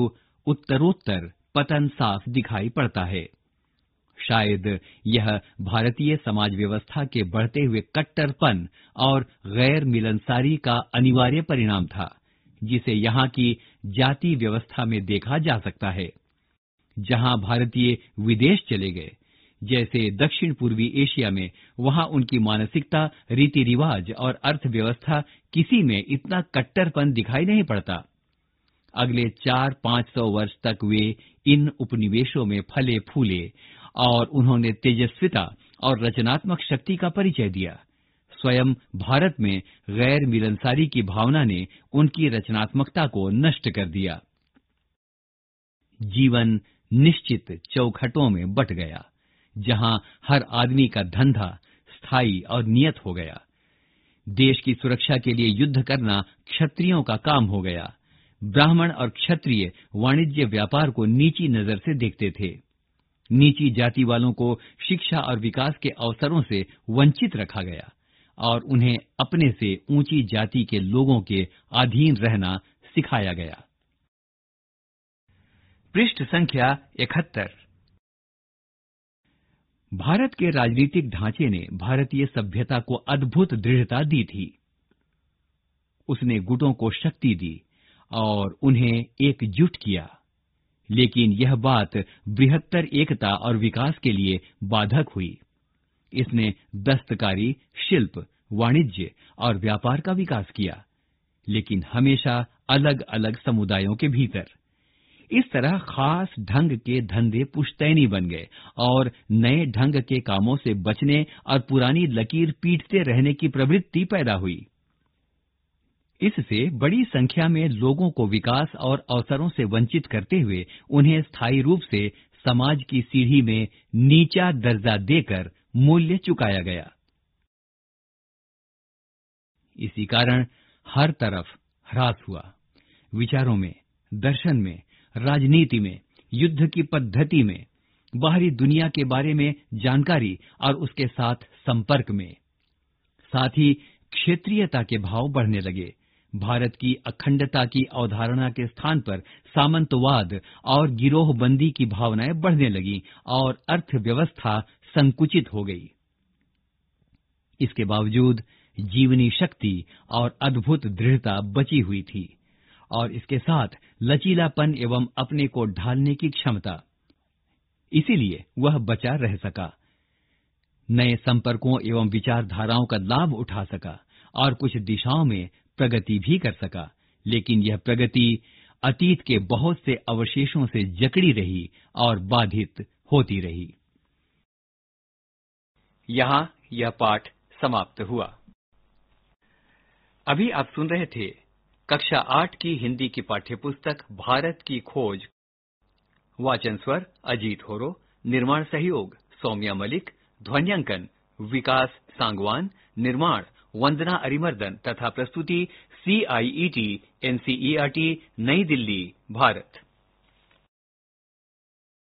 उत्तरोत्तर पतन साफ दिखाई पड़ता है शायद यह भारतीय समाज व्यवस्था के बढ़ते हुए कट्टरपन और गैर मिलनसारी का अनिवार्य परिणाम था जिसे यहाँ की जाति व्यवस्था में देखा जा सकता है जहां भारतीय विदेश चले गए जैसे दक्षिण पूर्वी एशिया में वहां उनकी मानसिकता रीति रिवाज और अर्थव्यवस्था किसी में इतना कट्टरपन दिखाई नहीं पड़ता अगले चार पांच सौ वर्ष तक वे इन उपनिवेशों में फले फूले और उन्होंने तेजस्विता और रचनात्मक शक्ति का परिचय दिया स्वयं भारत में गैर मिलनसारी की भावना ने उनकी रचनात्मकता को नष्ट कर दिया जीवन निश्चित चौखटों में बट गया जहां हर आदमी का धंधा स्थायी और नियत हो गया देश की सुरक्षा के लिए युद्ध करना क्षत्रियों का काम हो गया ब्राह्मण और क्षत्रिय वाणिज्य व्यापार को नीची नजर से देखते थे नीची जाति वालों को शिक्षा और विकास के अवसरों से वंचित रखा गया और उन्हें अपने से ऊंची जाति के लोगों के अधीन रहना सिखाया गया पृष्ठ संख्या इकहत्तर भारत के राजनीतिक ढांचे ने भारतीय सभ्यता को अद्भुत दृढ़ता दी थी उसने गुटों को शक्ति दी और उन्हें एकजुट किया लेकिन यह बात बृहत्तर एकता और विकास के लिए बाधक हुई इसने दस्तकारी शिल्प वाणिज्य और व्यापार का विकास किया लेकिन हमेशा अलग अलग समुदायों के भीतर इस तरह खास ढंग के धंधे पुश्तैनी बन गए और नए ढंग के कामों से बचने और पुरानी लकीर पीटते रहने की प्रवृत्ति पैदा हुई इससे बड़ी संख्या में लोगों को विकास और अवसरों से वंचित करते हुए उन्हें स्थायी रूप से समाज की सीढ़ी में नीचा दर्जा देकर मूल्य चुकाया गया इसी कारण हर तरफ ह्रास हुआ विचारों में दर्शन में राजनीति में युद्ध की पद्धति में बाहरी दुनिया के बारे में जानकारी और उसके साथ संपर्क में साथ ही क्षेत्रीयता के भाव बढ़ने लगे भारत की अखंडता की अवधारणा के स्थान पर सामंतवाद और गिरोहबंदी की भावनाएं बढ़ने लगी और अर्थव्यवस्था संकुचित हो गई इसके बावजूद जीवनी शक्ति और अद्भुत दृढ़ता बची हुई थी और इसके साथ लचीलापन एवं अपने को ढालने की क्षमता इसीलिए वह बचा रह सका नए संपर्कों एवं विचारधाराओं का लाभ उठा सका और कुछ दिशाओं में प्रगति भी कर सका लेकिन यह प्रगति अतीत के बहुत से अवशेषों से जकड़ी रही और बाधित होती रही यहां यह पाठ समाप्त हुआ अभी आप सुन रहे थे कक्षा आठ की हिंदी की पाठ्यपुस्तक भारत की खोज वाचन स्वर अजीत होरो निर्माण सहयोग सौम्या मलिक ध्वनियांकन विकास सांगवान निर्माण वंदना अरिमर्दन तथा प्रस्तुति सीआईईटी एनसीईआरटी e e नई दिल्ली भारत